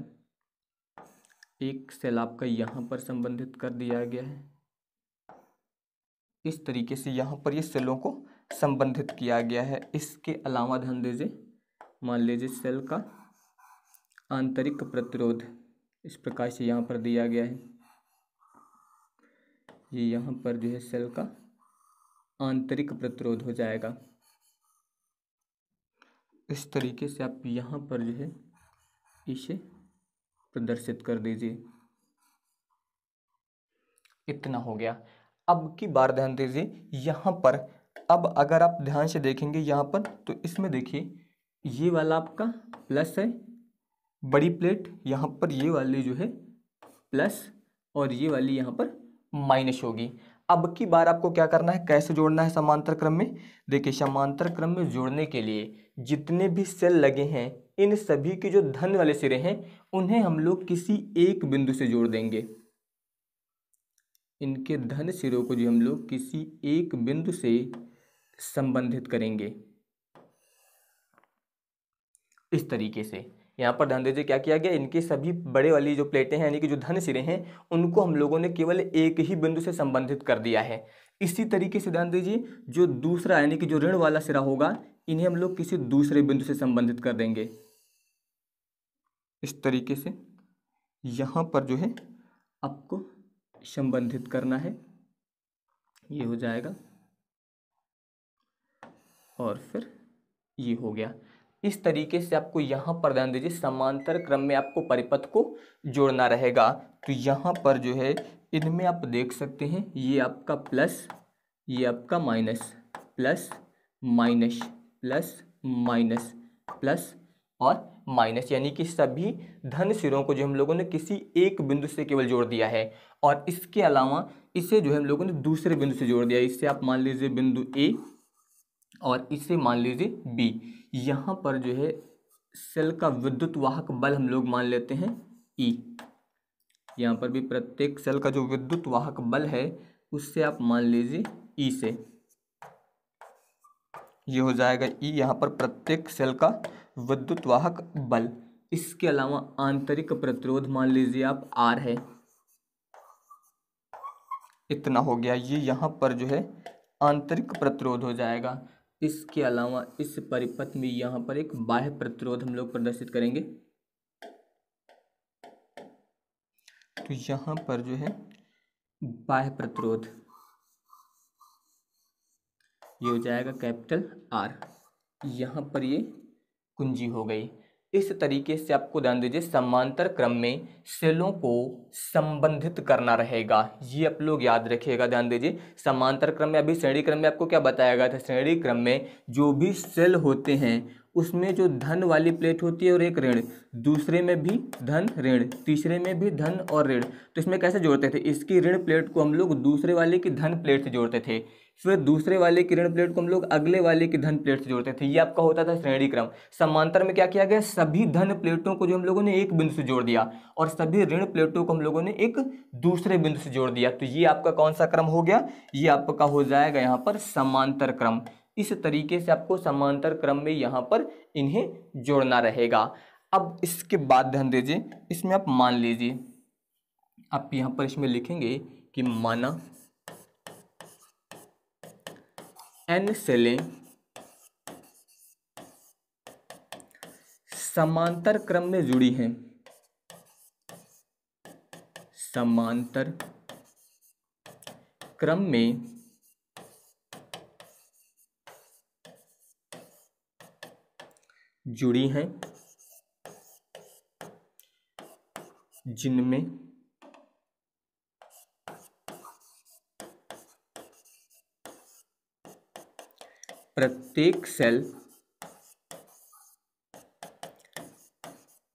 एक सेल आपका यहाँ पर संबंधित कर दिया गया है इस तरीके से यहाँ पर ये यह सेलों को संबंधित किया गया है इसके अलावा ध्यान दीजिए मान लीजिए सेल का आंतरिक प्रतिरोध इस प्रकार से यहाँ पर दिया गया है ये यहाँ पर जो है सेल का आंतरिक प्रतिरोध हो जाएगा इस तरीके से आप यहाँ पर जो है इसे प्रदर्शित कर दीजिए इतना हो गया अब की बार ध्यान दीजिए यहाँ पर अब अगर आप ध्यान से देखेंगे यहाँ पर तो इसमें देखिए ये वाला आपका प्लस है बड़ी प्लेट यहाँ पर ये वाली जो है प्लस और ये वाली यहाँ पर माइनस होगी अब की बार आपको क्या करना है कैसे जोड़ना है समांतर क्रम में देखिए समांतर क्रम में जोड़ने के लिए जितने भी सेल लगे हैं इन सभी के जो धन वाले सिरे हैं उन्हें हम लोग किसी एक बिंदु से जोड़ देंगे इनके धन सिरों को जो हम लोग किसी एक बिंदु से संबंधित करेंगे इस तरीके से यहाँ पर ध्यान दीजिए क्या किया गया इनके सभी बड़े वाली जो प्लेटें हैं यानी कि जो धन सिरे हैं उनको हम लोगों ने केवल एक ही बिंदु से संबंधित कर दिया है इसी तरीके से ध्यान दीजिए जो दूसरा यानी कि जो ऋण वाला सिरा होगा इन्हें हम लोग किसी दूसरे बिंदु से संबंधित कर देंगे इस तरीके से यहाँ पर जो है आपको संबंधित करना है ये हो जाएगा और फिर ये हो गया इस तरीके से आपको यहाँ पर ध्यान दीजिए समांतर क्रम में आपको परिपथ को जोड़ना रहेगा तो यहाँ पर जो है इनमें आप देख सकते हैं ये आपका प्लस ये आपका minus plus minus plus minus plus और माइनस यानी कि सभी धन सिरों को जो हम लोगों ने किसी एक बिंदु से केवल जोड़ दिया है और इसके अलावा इसे जो है हम लोगों ने दूसरे बिंदु से जोड़ दिया है इससे आप मान लीजिए बिंदु ए और इसे मान लीजिए बी यहाँ पर जो है सेल का विद्युत वाहक बल हम लोग मान लेते हैं ई यहाँ पर भी प्रत्येक सेल का जो विद्युत वाहक बल है उससे आप मान लीजिए ई से ये हो जाएगा ई e, यहाँ पर प्रत्येक सेल का विद्युत वाहक बल इसके अलावा आंतरिक प्रतिरोध मान लीजिए आप आर है इतना हो गया ये यहाँ पर जो है आंतरिक प्रतिरोध हो जाएगा इसके अलावा इस परिपथ में यहाँ पर एक बाह्य प्रतिरोध हम लोग प्रदर्शित करेंगे तो यहाँ पर जो है बाह्य प्रतिरोध ये हो जाएगा कैपिटल आर यहाँ पर ये कुंजी हो गई इस तरीके से आपको ध्यान दीजिए समांतर क्रम में सेलों को संबंधित करना रहेगा ये आप लोग याद रखिएगा ध्यान दीजिए समांतर क्रम में अभी श्रेणी क्रम में आपको क्या बताया गया था श्रेणी क्रम में जो भी सेल होते हैं उसमें जो धन वाली प्लेट होती है और एक ऋण दूसरे में भी धन ऋण तीसरे में भी धन और ऋण तो इसमें कैसे जोड़ते थे इसकी ऋण प्लेट को हम लोग दूसरे वाले की धन प्लेट से जोड़ते थे फिर दूसरे वाले की ऋण प्लेट को हम लोग अगले वाले की धन प्लेट से जोड़ते थे ये आपका होता था श्रेणी क्रम समांतर में क्या किया गया सभी धन प्लेटों को जो हम लोगों ने एक बिंदु से जोड़ दिया और सभी ऋण प्लेटों को हम लोगों ने एक दूसरे बिंदु से जोड़ दिया तो ये आपका कौन सा क्रम हो गया ये आपका हो जाएगा यहाँ पर समांतर क्रम इस तरीके से आपको समांतर क्रम में यहाँ पर इन्हें जोड़ना रहेगा अब इसके बाद ध्यान दीजिए इसमें आप मान लीजिए आप यहाँ पर इसमें लिखेंगे कि माना एन से समांतर क्रम में जुड़ी हैं समांतर क्रम में जुड़ी हैं जिनमें प्रत्येक सेल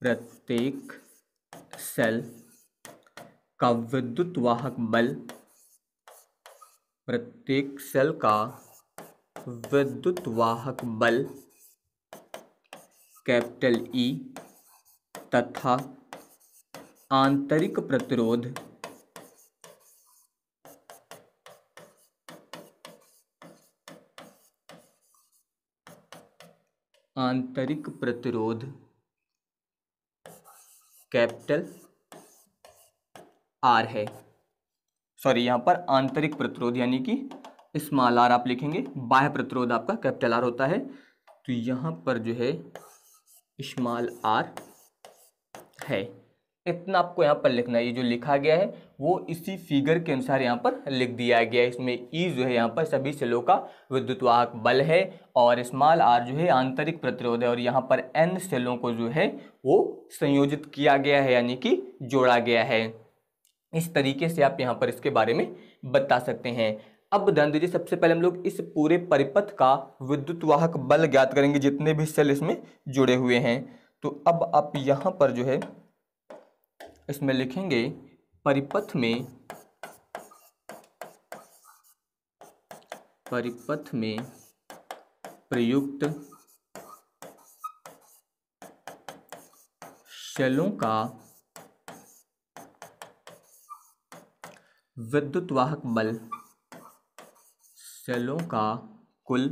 प्रत्येक सेल का विद्युत वाहक बल प्रत्येक सेल का विद्युत वाहक बल कैपिटल ई e, तथा आंतरिक प्रतिरोध आंतरिक प्रतिरोध कैपिटल आर है सॉरी यहां पर आंतरिक प्रतिरोध यानी कि स्मॉल आर आप लिखेंगे बाह्य प्रतिरोध आपका कैपिटल आर होता है तो यहां पर जो है स्मॉल आर है इतना आपको यहाँ पर लिखना है ये जो लिखा गया है वो इसी फिगर के अनुसार यहाँ पर लिख दिया गया है इसमें ई e जो है यहाँ पर सभी सेलों का विद्युतवाहक बल है और स्मॉल आर जो है आंतरिक प्रतिरोध है और यहाँ पर एन सेलों को जो है वो संयोजित किया गया है यानी कि जोड़ा गया है इस तरीके से आप यहाँ पर इसके बारे में बता सकते हैं अब ध्यान दीजिए सबसे पहले हम लोग इस पूरे परिपथ का विद्युत वाहक बल ज्ञात करेंगे जितने भी सेल इसमें जुड़े हुए हैं तो अब आप यहाँ पर जो है इसमें लिखेंगे परिपथ में परिपथ में प्रयुक्त शैलों का विद्युत वाहक बल शैलों का कुल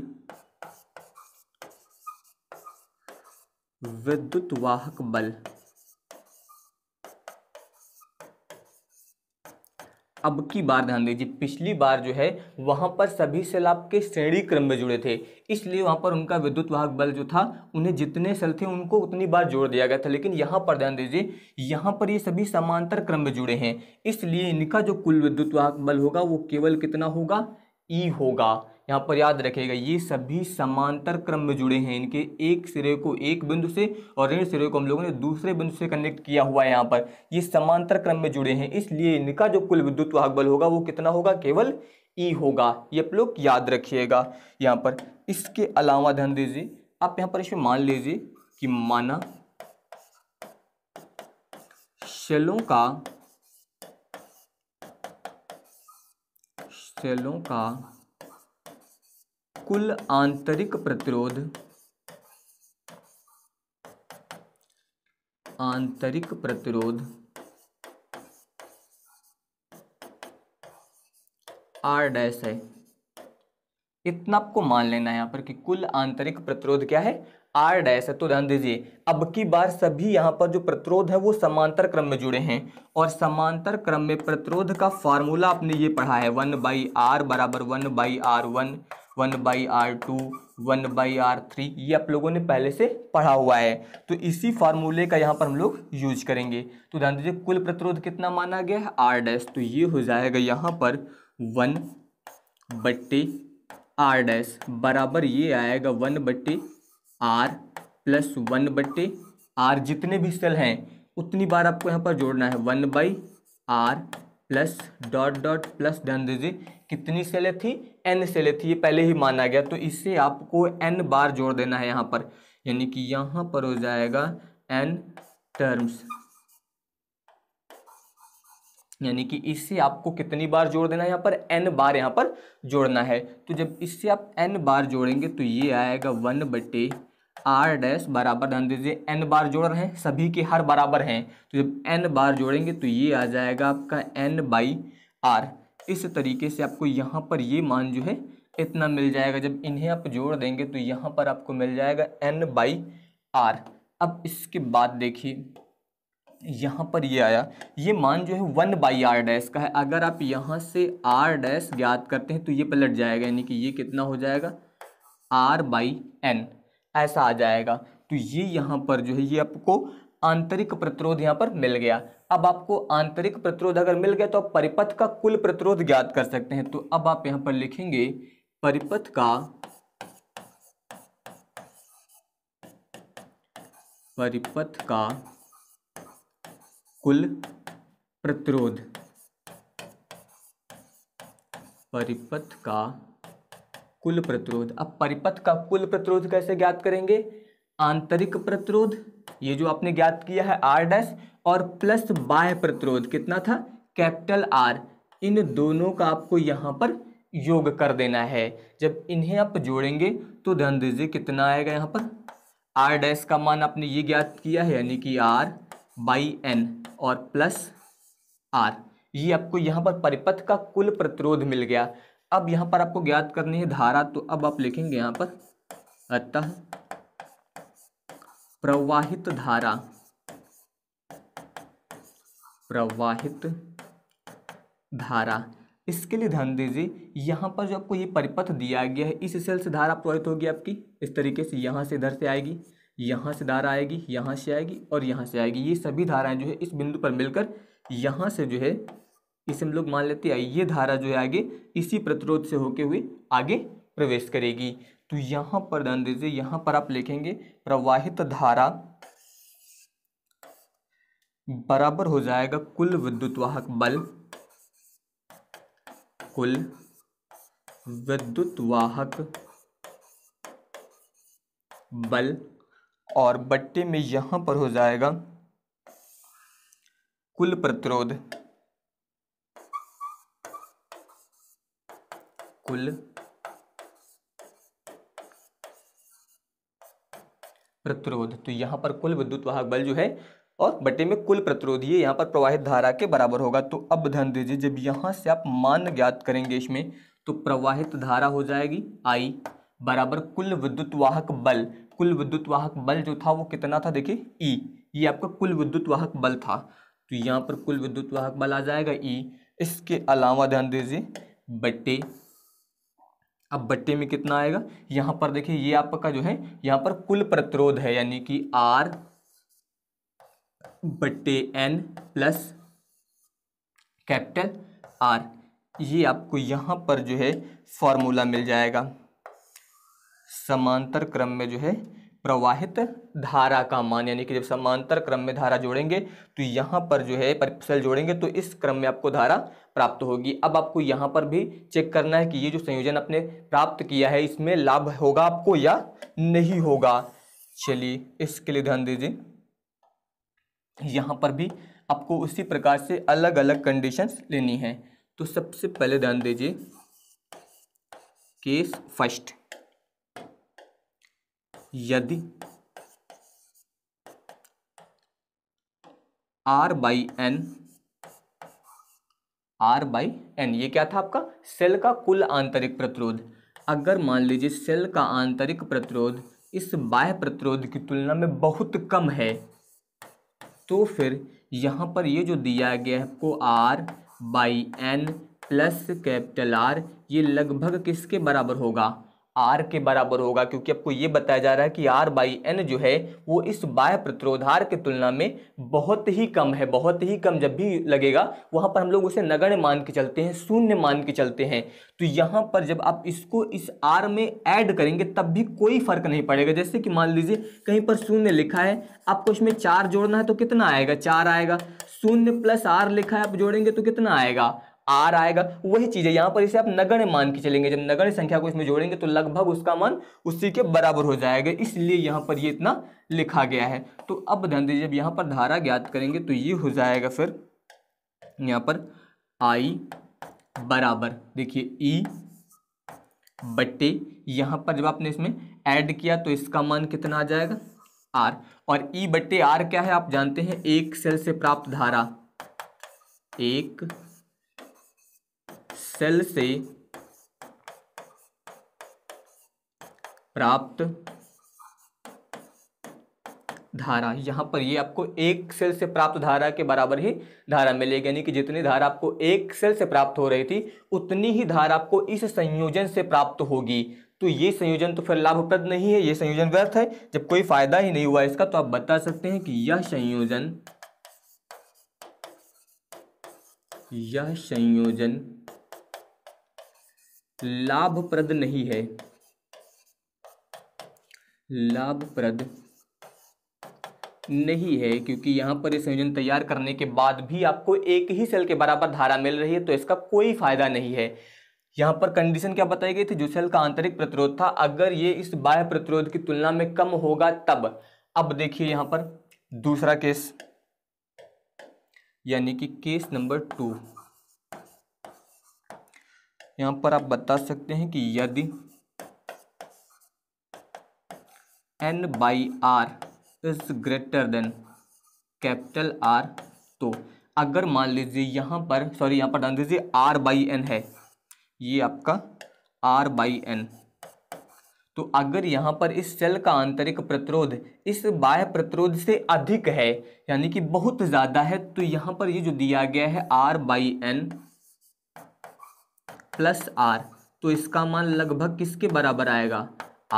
विद्युत वाहक बल अब की बार ध्यान दीजिए पिछली बार जो है वहाँ पर सभी सेल आपके श्रेणी क्रम में जुड़े थे इसलिए वहाँ पर उनका विद्युत वाहक बल जो था उन्हें जितने सेल थे उनको उतनी बार जोड़ दिया गया था लेकिन यहाँ पर ध्यान दीजिए यहाँ पर ये सभी समांतर क्रम में जुड़े हैं इसलिए इनका जो कुल विद्युत वाहक बल होगा वो केवल कितना होगा ई होगा यहाँ पर याद रखेगा ये सभी समांतर क्रम में जुड़े हैं इनके एक सिरे को एक बिंदु से और ऋण सिरे को हम लोगों ने दूसरे बिंदु से कनेक्ट किया हुआ है यहाँ पर ये समांतर क्रम में जुड़े हैं इसलिए इनका जो कुल विद्युत वाहक बल होगा वो कितना होगा केवल ई होगा ये आप लोग याद रखिएगा यहाँ पर इसके अलावा ध्यान दीजिए आप यहाँ पर इसमें मान लीजिए कि माना शलों का सेलों का कुल आंतरिक प्रतिरोध आंतरिक प्रतिरोध आर डैश है इतना आपको मान लेना है यहां पर कि कुल आंतरिक प्रतिरोध क्या है आर डैश है तो ध्यान दीजिए अब की बार सभी यहाँ पर जो प्रतिरोध है वो समांतर क्रम में जुड़े हैं और समांतर क्रम में प्रतिरोध का फार्मूला आपने ये पढ़ा है वन बाई आर बराबर one by R one one by R two one by R three ये आप लोगों ने पहले से पढ़ा हुआ है तो इसी फार्मूले का यहाँ पर हम लोग यूज करेंगे तो ध्यान दीजिए कुल प्रतिरोध कितना माना गया है आर डैश तो ये हो जाएगा यहाँ पर वन बट्टे आर डैश बराबर ये आएगा वन बट्टी आर प्लस वन बटे आर जितने भी सेल हैं उतनी बार आपको यहाँ पर जोड़ना है one by R plus dot dot plus ध्यान दीजिए कितनी सेलें थी एन सेलें थी ये पहले ही माना गया तो इससे आपको एन बार जोड़ देना है यहाँ पर यानी कि यहाँ पर हो जाएगा एन टर्म्स यानी कि इससे आपको कितनी बार जोड़ देना है यहाँ पर एन बार यहाँ पर जोड़ना है तो जब इससे आप एन बार जोड़ेंगे तो ये आएगा वन बटे आर डैश बराबर ध्यान दीजिए एन बार जोड़ रहे हैं सभी के हर बराबर हैं तो जब एन बार जोड़ेंगे तो ये आ जाएगा आपका एन बाई आर इस तरीके से आपको यहाँ पर ये मान जो है इतना मिल जाएगा जब इन्हें आप जोड़ देंगे तो यहाँ पर आपको मिल जाएगा एन बाई आर अब इसके बाद देखिए यहाँ पर ये आया ये मान जो है वन बाई आर डैश का है अगर आप यहाँ से आर डैश ज्ञात करते हैं तो ये पलट जाएगा यानी कि ये कितना हो जाएगा आर बाई एन ऐसा आ जाएगा तो ये यहाँ पर जो है ये आपको आंतरिक प्रतिरोध यहाँ पर मिल गया अब आपको आंतरिक प्रतिरोध अगर मिल गया तो आप परिपथ का कुल प्रतिरोध ज्ञात कर सकते हैं तो अब आप यहाँ पर लिखेंगे परिपथ का परिपथ का कुल प्रतिरोध परिपथ का कुल प्रतिरोध अब परिपथ का कुल प्रतिरोध कैसे ज्ञात करेंगे आंतरिक प्रतिरोध ये जो आपने ज्ञात किया है आर डैश और प्लस बाह्य प्रतिरोध कितना था कैपिटल आर इन दोनों का आपको यहाँ पर योग कर देना है जब इन्हें आप जोड़ेंगे तो ध्यान दीजिए कितना आएगा यहाँ पर आर डैश का मान आपने ये ज्ञात किया है यानी कि आर बाई एन और प्लस आर ये आपको यहाँ पर परिपथ का कुल प्रतिरोध मिल गया अब यहाँ पर आपको ज्ञात करनी है धारा तो अब आप लिखेंगे यहाँ पर अतः प्रवाहित धारा प्रवाहित धारा इसके लिए ध्यान दीजिए यहाँ पर जो आपको ये परिपथ दिया गया है इस सेल से धारा प्रवाहित होगी आपकी इस तरीके से यहाँ से इधर से आएगी यहाँ से धारा आएगी यहाँ से आएगी और यहाँ से आएगी ये सभी धाराएं जो है इस बिंदु पर मिलकर यहाँ से जो है इसे हम लोग मान लेते हैं ये धारा जो है आगे इसी प्रतिरोध से होके हुए आगे प्रवेश करेगी तो यहाँ पर ध्यान दीजिए यहाँ पर आप लिखेंगे प्रवाहित धारा बराबर हो जाएगा कुल विद्युत वाहक बल कुल विद्युत वाहक बल और बट्टे में यहां पर हो जाएगा कुल प्रतिरोध कुल प्रतिरोध तो यहां पर कुल विद्युत वाहक बल जो है और बटे में कुल प्रतिरोध ये यहां पर प्रवाहित धारा के बराबर होगा तो अब ध्यान दीजिए जब यहां से आप मान ज्ञात करेंगे इसमें तो प्रवाहित धारा हो जाएगी आई बराबर कुल विद्युत वाहक बल कुल विद्युत वाहक बल जो था वो कितना था देखिए ई e। ये आपका कुल विद्युत वाहक बल था तो यहाँ पर कुल विद्युत वाहक बल आ जाएगा ई e। इसके अलावा ध्यान दीजिए बटे अब बट्टे में कितना आएगा यहां पर देखिए ये आपका जो है यहां पर कुल प्रतिरोध है यानी कि आर बट्टे एन प्लस कैपिटल आर ये आपको यहां पर जो है फॉर्मूला मिल जाएगा समांतर क्रम में जो है प्रवाहित धारा का मान यानी कि जब समांतर क्रम में धारा जोड़ेंगे तो यहाँ पर जो है परिपसल जोड़ेंगे तो इस क्रम में आपको धारा प्राप्त होगी अब आपको यहाँ पर भी चेक करना है कि ये जो संयोजन आपने प्राप्त किया है इसमें लाभ होगा आपको या नहीं होगा चलिए इसके लिए ध्यान दीजिए यहाँ पर भी आपको उसी प्रकार से अलग अलग कंडीशंस लेनी है तो सबसे पहले ध्यान दीजिए केस फर्स्ट यदि R by N R by N ये क्या था आपका सेल का कुल आंतरिक प्रतिरोध अगर मान लीजिए सेल का आंतरिक प्रतिरोध इस बाह्य प्रतिरोध की तुलना में बहुत कम है तो फिर यहाँ पर ये जो दिया गया है आपको R by N plus capital R ये लगभग किसके बराबर होगा आर के बराबर होगा क्योंकि आपको ये बताया जा रहा है कि आर बाई एन जो है वो इस बाय प्रतिरोधार की तुलना में बहुत ही कम है बहुत ही कम जब भी लगेगा वहाँ पर हम लोग उसे नगण्य मान के चलते हैं शून्य मान के चलते हैं तो यहाँ पर जब आप इसको इस आर में ऐड करेंगे तब भी कोई फर्क नहीं पड़ेगा जैसे कि मान लीजिए कहीं पर शून्य लिखा है आपको इसमें चार जोड़ना है तो कितना आएगा चार आएगा शून्य प्लस आर लिखा है आप जोड़ेंगे तो कितना आएगा आर आएगा वही चीज़ है यहां पर इसे आप नगण्य मान के चलेंगे जब नगण्य संख्या को इसमें जोड़ेंगे तो लगभग उसका मान उसी के बराबर हो जाएगा इसलिए यहां पर ये इतना लिखा गया है तो अब ध्यान दीजिए जब यहां पर धारा ज्ञात करेंगे तो ये हो जाएगा फिर यहां पर आई बराबर देखिए ई e बट्टे यहां पर जब आपने इसमें एड किया तो इसका मान कितना आ जाएगा आर और ई e बट्टे आर क्या है आप जानते हैं एक सेल से प्राप्त धारा एक सेल से प्राप्त धारा यहां पर ये आपको एक सेल से प्राप्त धारा के बराबर ही धारा मिलेगी यानी कि जितनी धारा आपको एक सेल से प्राप्त हो रही थी उतनी ही धारा आपको इस संयोजन से प्राप्त होगी तो ये संयोजन तो फिर लाभप्रद नहीं है ये संयोजन व्यर्थ है जब कोई फायदा ही नहीं हुआ इसका तो आप बता सकते हैं कि यह संयोजन यह संयोजन लाभप्रद नहीं है लाभप्रद नहीं है क्योंकि यहां पर ये संयोजन तैयार करने के बाद भी आपको एक ही सेल के बराबर धारा मिल रही है तो इसका कोई फायदा नहीं है यहां पर कंडीशन क्या बताई गई थी जो सेल का आंतरिक प्रतिरोध था अगर ये इस बाह्य प्रतिरोध की तुलना में कम होगा तब अब देखिए यहां पर दूसरा केस यानी कि केस नंबर टू यहां पर आप बता सकते हैं कि यदि N by R is greater than capital R तो अगर मान लीजिए यहां पर सॉरी यहाँ पर डाल दीजिए आर बाई एन है ये आपका आर बाई एन तो अगर यहां पर इस सेल का आंतरिक प्रतिरोध इस बाह्य प्रतिरोध से अधिक है यानी कि बहुत ज़्यादा है तो यहाँ पर ये जो दिया गया है R by N plus R तो इसका मान लगभग किसके बराबर आएगा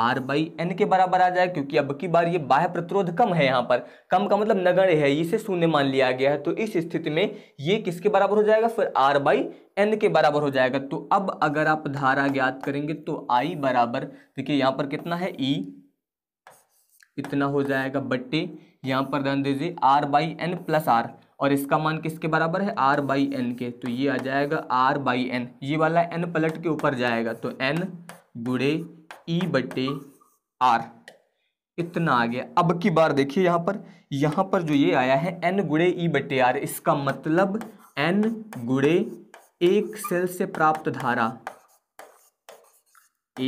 आर बाई एन के बराबर आ जाए क्योंकि अब की बार ये बाह्य प्रतिरोध कम है यहाँ पर कम का मतलब नगण्य है इसे शून्य मान लिया गया है तो इस स्थिति में ये किसके बराबर हो जाएगा फिर आर बाई एन के बराबर हो जाएगा तो अब अगर आप धारा ज्ञात करेंगे तो आई बराबर देखिए यहाँ पर कितना है ई इतना हो जाएगा बट्टे यहाँ पर ध्यान दीजिए R by N plus R और इसका मान किसके बराबर है आर बाई एन के तो ये आ जाएगा आर बाई एन ये वाला एन पलट के ऊपर जाएगा तो एन गुड़े ई e बटे आर इतना आ गया अब की बार देखिए यहाँ पर यहाँ पर जो ये आया है एन गुड़े ई e बटे आर इसका मतलब एन गुड़े एक सेल से प्राप्त धारा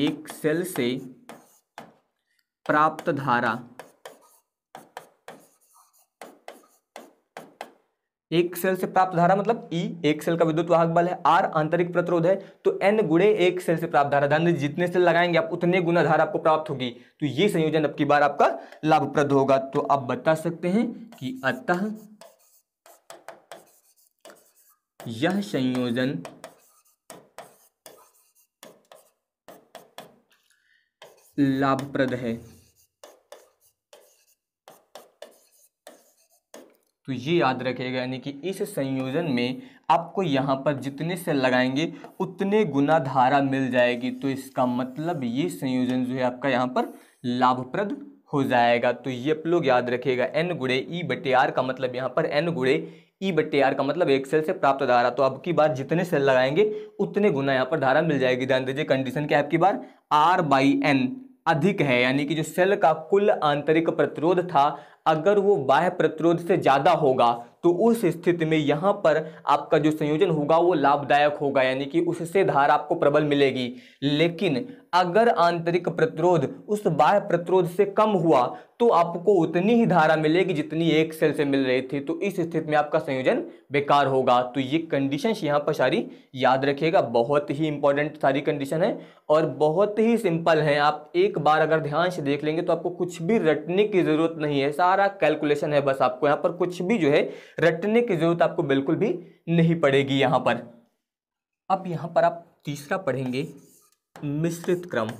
एक सेल से प्राप्त धारा एक सेल से प्राप्त धारा मतलब ई e, एक सेल का विद्युत वाहक बल है आर आंतरिक प्रतिरोध है तो एन गुणे एक सेल से प्राप्त धारा धारा जितने सेल लगाएंगे आप उतने गुना धारा आपको प्राप्त होगी तो ये संयोजन अब की बार आपका लाभप्रद होगा तो आप बता सकते हैं कि अतः यह संयोजन लाभप्रद है तो ये याद रखेगा यानी कि इस संयोजन में आपको यहाँ पर जितने से लगाएंगे उतने गुना धारा मिल जाएगी तो इसका मतलब ये संयोजन जो है आपका यहाँ पर लाभप्रद हो जाएगा तो ये आप लोग याद रखेगा एन गुड़े ई e बटे आर का मतलब यहाँ पर एन गुड़े ई e बटे आर का मतलब एक सेल से प्राप्त धारा तो आपकी बार जितने सेल लगाएंगे उतने गुना यहाँ पर धारा मिल जाएगी ध्यान दीजिए कंडीशन क्या है आपकी बार आर बाई एन अधिक है यानी कि जो सेल का कुल आंतरिक प्रतिरोध था अगर वो बाह्य प्रतिरोध से ज़्यादा होगा तो उस स्थिति में यहाँ पर आपका जो संयोजन होगा वो लाभदायक होगा यानी कि उससे धार आपको प्रबल मिलेगी लेकिन अगर आंतरिक प्रतिरोध उस बाह्य प्रतिरोध से कम हुआ तो आपको उतनी ही धारा मिलेगी जितनी एक सेल से मिल रही थी तो इस स्थिति में आपका संयोजन बेकार होगा तो ये कंडीशन यहाँ पर सारी याद रखिएगा बहुत ही इंपॉर्टेंट सारी कंडीशन है और बहुत ही सिंपल है आप एक बार अगर ध्यान से देख लेंगे तो आपको कुछ भी रटने की ज़रूरत नहीं है सारा सारा कैलकुलेशन है बस आपको यहाँ पर कुछ भी जो है रटने की जरूरत आपको बिल्कुल भी नहीं पड़ेगी यहाँ पर अब यहाँ पर आप तीसरा पढ़ेंगे मिश्रित क्रम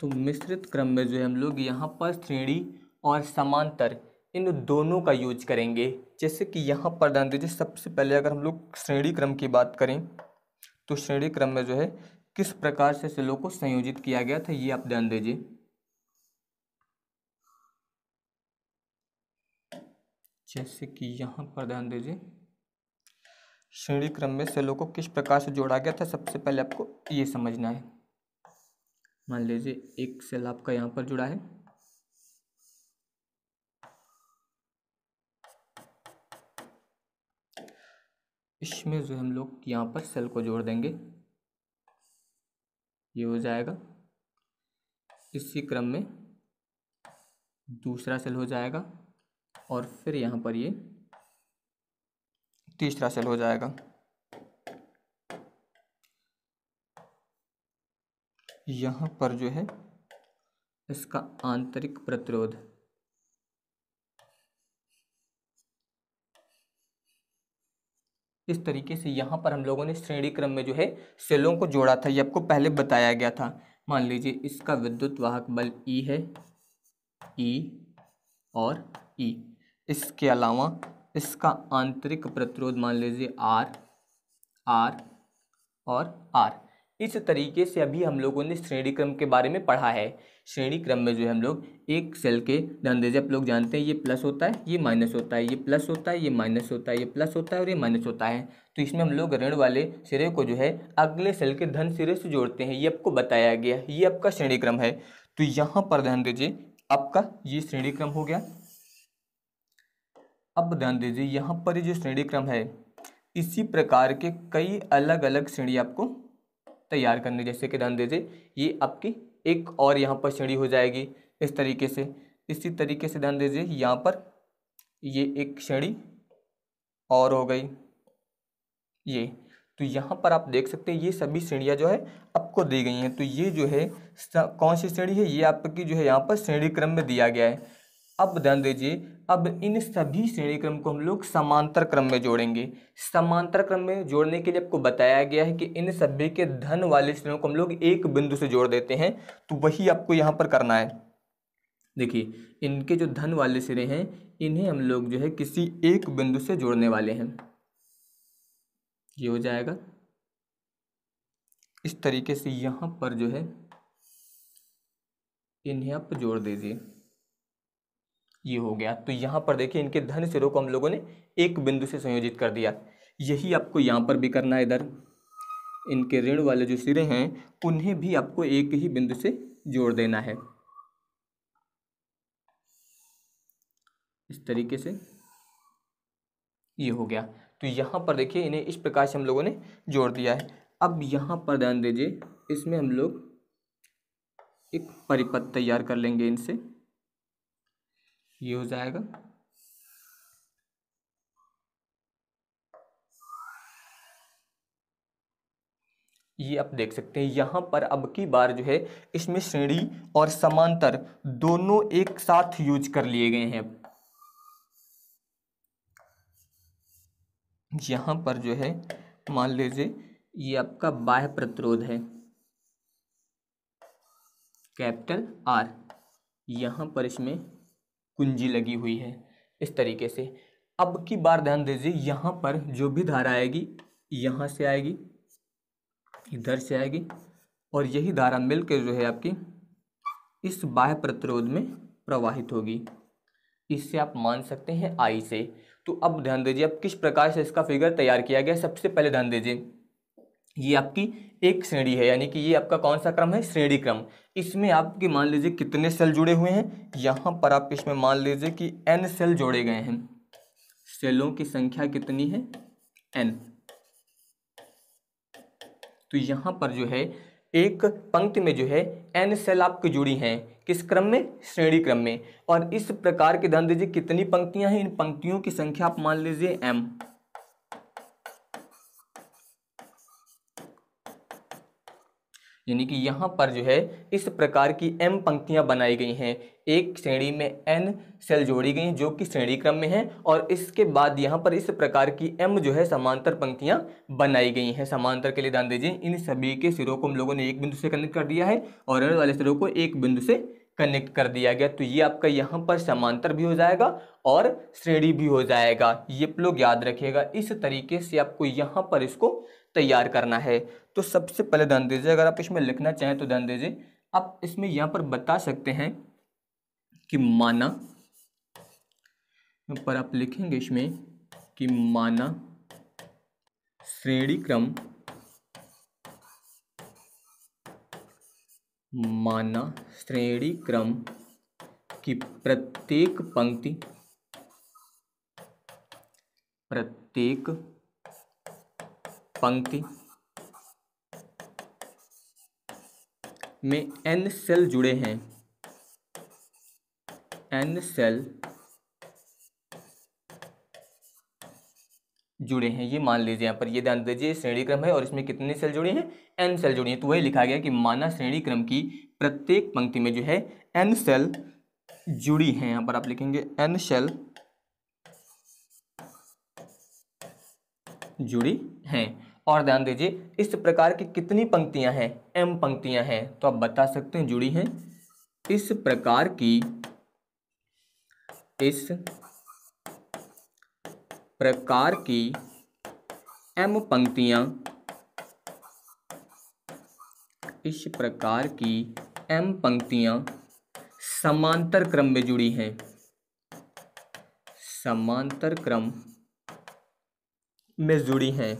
तो मिश्रित क्रम में जो है हम लोग यहाँ पर श्रेणी और समांतर इन दोनों का यूज करेंगे जैसे कि यहाँ पर ध्यान दीजिए सबसे पहले अगर हम लोग श्रेणी क्रम की बात करें तो श्रेणी क्रम में जो है किस प्रकार से सिलों को संयोजित किया गया था ये आप ध्यान दीजिए जैसे कि यहाँ पर ध्यान दीजिए श्रेणी क्रम में सेलों को किस प्रकार से जोड़ा गया था सबसे पहले आपको ये समझना है मान लीजिए एक सेल आपका यहाँ पर जुड़ा है इसमें जो हम लोग यहाँ पर सेल को जोड़ देंगे ये हो जाएगा इसी क्रम में दूसरा सेल हो जाएगा और फिर यहाँ पर ये तीसरा सेल हो जाएगा यहाँ पर जो है इसका आंतरिक प्रतिरोध इस तरीके से यहाँ पर हम लोगों ने श्रेणी क्रम में जो है सेलों को जोड़ा था ये आपको पहले बताया गया था मान लीजिए इसका विद्युत वाहक बल ई e है ई e और ई e। इसके अलावा इसका आंतरिक प्रतिरोध मान लीजिए आर आर और आर इस तरीके से अभी हम लोगों ने श्रेणी क्रम के बारे में पढ़ा है श्रेणी क्रम में जो है हम लोग एक सेल के ध्यान दीजिए आप लोग जानते हैं ये प्लस होता है ये माइनस होता है ये प्लस होता है ये माइनस होता है ये प्लस होता है और ये माइनस होता है तो इसमें हम लोग ऋण वाले सिरे को जो है अगले सेल के धन सिरे से जोड़ते हैं ये आपको बताया गया ये आपका श्रेणी क्रम है तो यहाँ पर ध्यान दीजिए आपका ये श्रेणी क्रम हो गया अब ध्यान दीजिए यहाँ पर जो श्रेणी क्रम है इसी प्रकार के कई अलग अलग श्रेणी आपको तैयार करने जैसे कि ध्यान दीजिए ये आपकी एक और यहाँ पर सीढ़ी हो जाएगी इस तरीके से इसी तरीके से ध्यान दीजिए यहाँ पर ये एक सीढ़ी और हो गई ये तो यहाँ पर आप देख सकते हैं ये सभी सीढ़ियाँ जो है आपको दी गई हैं तो ये जो है कौन सी सीढ़ी है ये आपकी जो है यहाँ पर श्रेणी क्रम में दिया गया है अब ध्यान दीजिए अब इन सभी श्रेणी क्रम को हम लोग समांतर क्रम में जोड़ेंगे समांतर क्रम में जोड़ने के लिए आपको बताया गया है कि इन सभी के धन वाले श्रेणियों को हम लोग एक बिंदु से जोड़ देते हैं तो वही आपको यहाँ पर करना है देखिए इनके जो धन वाले सिरे हैं इन्हें हम लोग जो है किसी एक बिंदु से जोड़ने वाले हैं ये हो जाएगा इस तरीके से यहाँ पर जो है इन्हें आप जोड़ दीजिए ये हो गया तो यहाँ पर देखिए इनके धन सिरों को हम लोगों ने एक बिंदु से संयोजित कर दिया यही आपको यहाँ पर भी करना है इधर इनके ऋण वाले जो सिरे हैं उन्हें भी आपको एक ही बिंदु से जोड़ देना है इस तरीके से ये हो गया तो यहाँ पर देखिए इन्हें इस प्रकार से हम लोगों ने जोड़ दिया है अब यहाँ पर ध्यान दीजिए इसमें हम लोग एक परिपथ तैयार कर लेंगे इनसे ये हो जाएगा ये आप देख सकते हैं यहाँ पर अब की बार जो है इसमें श्रेणी और समांतर दोनों एक साथ यूज कर लिए गए हैं यहाँ पर जो है मान लीजिए ये आपका बाह्य प्रतिरोध है कैपिटल आर यहाँ पर इसमें कुंजी लगी हुई है इस तरीके से अब की बार ध्यान दीजिए यहाँ पर जो भी धारा आएगी यहाँ से आएगी इधर से आएगी और यही धारा मिलकर जो है आपकी इस बाह्य प्रतिरोध में प्रवाहित होगी इससे आप मान सकते हैं आई से तो अब ध्यान दीजिए अब किस प्रकार से इसका फिगर तैयार किया गया सबसे पहले ध्यान दीजिए ये आपकी एक श्रेणी है यानी कि ये आपका कौन सा क्रम है श्रेणी क्रम इसमें आपके मान लीजिए कितने सेल जुड़े हुए हैं यहाँ पर आप इसमें मान लीजिए कि एन सेल जोड़े गए हैं सेलों की संख्या कितनी है एन तो यहाँ पर जो है एक पंक्ति में जो है एन सेल आपकी जुड़ी हैं किस क्रम में श्रेणी क्रम में और इस प्रकार के ध्यान दीजिए कितनी पंक्तियां हैं इन पंक्तियों की संख्या आप मान लीजिए एम यानी कि यहाँ पर जो है इस प्रकार की एम पंक्तियाँ बनाई गई हैं एक श्रेणी में एन सेल जोड़ी गई जो कि श्रेणी क्रम में हैं और इसके बाद यहाँ पर इस प्रकार की एम जो है समांतर पंक्तियाँ बनाई गई हैं समांतर के लिए ध्यान दीजिए इन सभी के सिरों को हम लोगों ने एक बिंदु से कनेक्ट कर दिया है और एन वाले सिरों को एक बिंदु से कनेक्ट कर दिया गया तो ये आपका यहाँ पर समांतर भी हो जाएगा और श्रेणी भी हो जाएगा ये लोग याद रखिएगा इस तरीके से आपको यहाँ पर इसको तैयार करना है तो सबसे पहले ध्यान दीजिए अगर आप इसमें लिखना चाहें तो ध्यान दीजिए आप इसमें यहाँ पर बता सकते हैं कि माना पर आप लिखेंगे इसमें कि माना श्रेणी क्रम माना श्रेणी क्रम की प्रत्येक पंक्ति प्रत्येक पंक्ति में एन सेल जुड़े हैं एन सेल जुड़े हैं ये मान लीजिए यहाँ पर ये ध्यान दीजिए श्रेणी क्रम है और इसमें कितने सेल जुड़े हैं एन सेल जुड़े हैं तो वही लिखा गया कि माना श्रेणी क्रम की प्रत्येक पंक्ति में जो है एन सेल जुड़ी हैं यहाँ पर आप लिखेंगे एन सेल जुड़ी हैं और ध्यान दीजिए इस प्रकार की कितनी पंक्तियां हैं एम पंक्तियां हैं तो आप बता सकते हैं जुड़ी हैं इस प्रकार की इस प्रकार की एम पंक्तियां इस प्रकार की एम पंक्तियां समांतर क्रम में जुड़ी हैं समांतर क्रम में जुड़ी हैं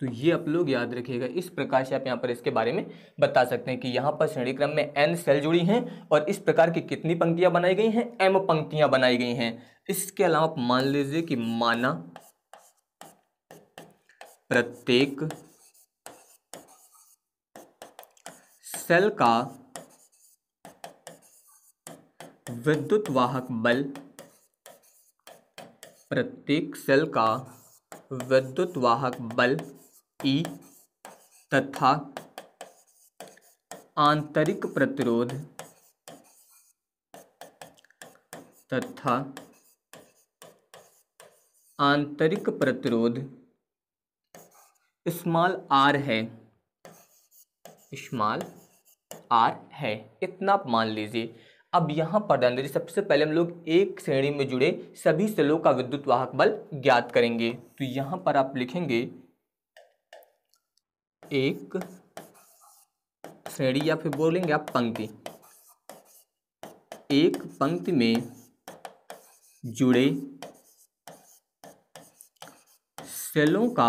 तो ये आप लोग याद रखिएगा इस प्रकार से आप यहाँ पर इसके बारे में बता सकते हैं कि यहाँ पर श्रेणी क्रम में एन सेल जुड़ी हैं और इस प्रकार की कितनी पंक्तियाँ बनाई गई हैं एम पंक्तियाँ बनाई गई हैं इसके अलावा आप मान लीजिए कि माना प्रत्येक सेल का विद्युत वाहक बल प्रत्येक सेल का विद्युत वाहक बल की तथा आंतरिक प्रतिरोध तथा आंतरिक प्रतिरोध स्मॉल आर है स्मॉल आर है इतना आप मान लीजिए अब यहाँ पर ध्यान दीजिए सबसे पहले हम लोग एक श्रेणी में जुड़े सभी सेलों का विद्युत वाहक बल ज्ञात करेंगे तो यहाँ पर आप लिखेंगे एक श्रेणी या फिर बोलेंगे आप पंक्ति एक पंक्ति में जुड़े सेलों का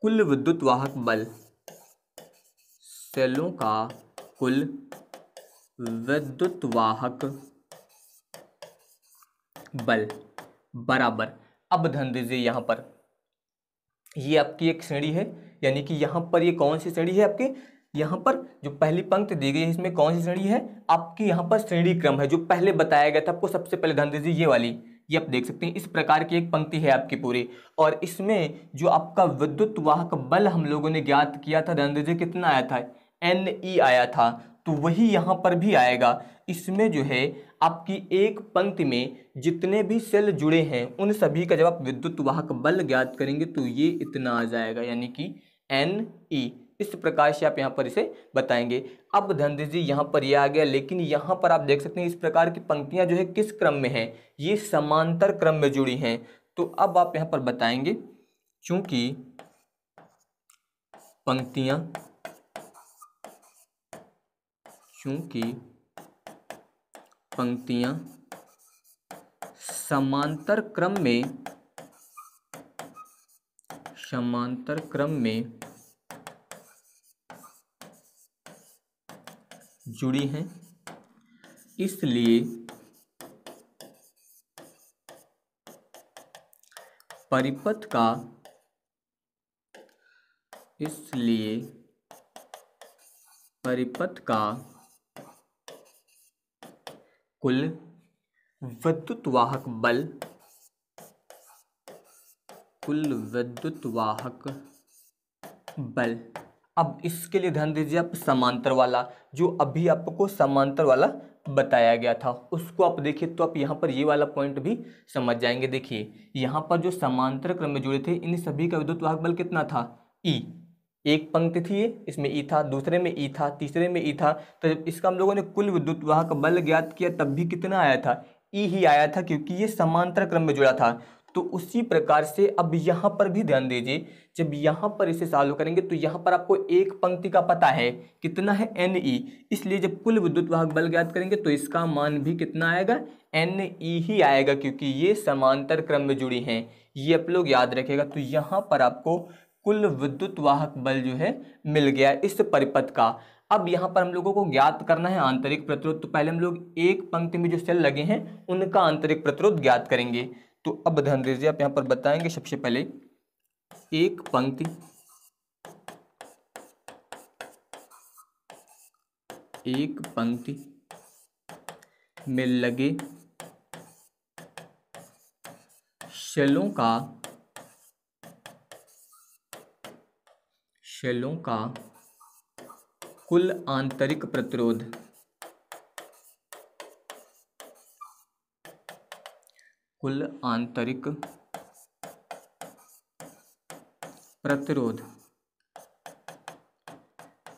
कुल विद्युत वाहक बल सेलों का कुल विद्युत वाहक बल बराबर अब ध्यान दीजिए यहाँ पर ये आपकी एक श्रेणी है यानी कि यहाँ पर ये कौन सी श्रेणी है आपकी यहाँ पर जो पहली पंक्ति दी गई है इसमें कौन सी श्रेणी है आपकी यहाँ पर श्रेणी क्रम है जो पहले बताया गया था आपको सबसे पहले ध्यान दीजिए ये वाली ये आप देख सकते हैं इस प्रकार की एक पंक्ति है आपकी पूरी और इसमें जो आपका विद्युत वाहक बल हम लोगों ने ज्ञात किया था ध्यान दीजिए कितना आया था एन ई e आया था तो वही यहाँ पर भी आएगा इसमें जो है आपकी एक पंक्ति में जितने भी सेल जुड़े हैं उन सभी का जब आप विद्युत वाहक बल ज्ञात करेंगे तो ये इतना आ जाएगा यानी कि एन ई e। इस प्रकार से आप यहाँ पर इसे बताएंगे अब ध्यान जी यहाँ पर ये आ गया लेकिन यहाँ पर आप देख सकते हैं इस प्रकार की पंक्तियाँ जो है किस क्रम में हैं ये समांतर क्रम में जुड़ी हैं तो अब आप यहाँ पर बताएंगे चूंकि पंक्तियाँ चूंकि पंक्तियां समांतर क्रम में समांतर क्रम में जुड़ी हैं इसलिए परिपथ का इसलिए परिपथ का कुल विद्युत वाहक बल कुल विद्युत वाहक बल अब इसके लिए ध्यान दीजिए आप समांतर वाला जो अभी आपको समांतर वाला बताया गया था उसको आप देखिए तो आप यहाँ पर ये वाला पॉइंट भी समझ जाएंगे देखिए यहाँ पर जो समांतर क्रम में जुड़े थे इन सभी का विद्युत वाहक बल कितना था ई e। एक पंक्ति थी ये इसमें ई था दूसरे में ई था तीसरे में ई था तो जब इसका हम लोगों ने कुल विद्युत वाहक बल ज्ञात किया तब भी कितना आया था ई ही आया था क्योंकि ये समांतर क्रम में जुड़ा था तो उसी प्रकार से अब यहाँ पर भी ध्यान दीजिए जब यहाँ पर इसे सॉल्व करेंगे तो यहाँ पर आपको एक पंक्ति का पता है कितना है एन ई e। इसलिए जब कुल विद्युत वाहक बल ज्ञात करेंगे तो इसका मान भी कितना आएगा एन ई e ही आएगा क्योंकि ये समांतर क्रम में जुड़ी हैं ये आप लोग याद रखेगा तो यहाँ पर आपको कुल विद्युत वाहक बल जो है मिल गया इस परिपथ का अब यहाँ पर हम लोगों को ज्ञात करना है आंतरिक प्रतिरोध तो पहले हम लोग एक पंक्ति में जो सेल लगे हैं उनका आंतरिक प्रतिरोध ज्ञात करेंगे तो अब ध्यान दीजिए आप यहाँ पर बताएंगे सबसे पहले एक पंक्ति एक पंक्ति में लगे सेलों का शैलों का कुल आंतरिक प्रतिरोध कुल आंतरिक प्रतिरोध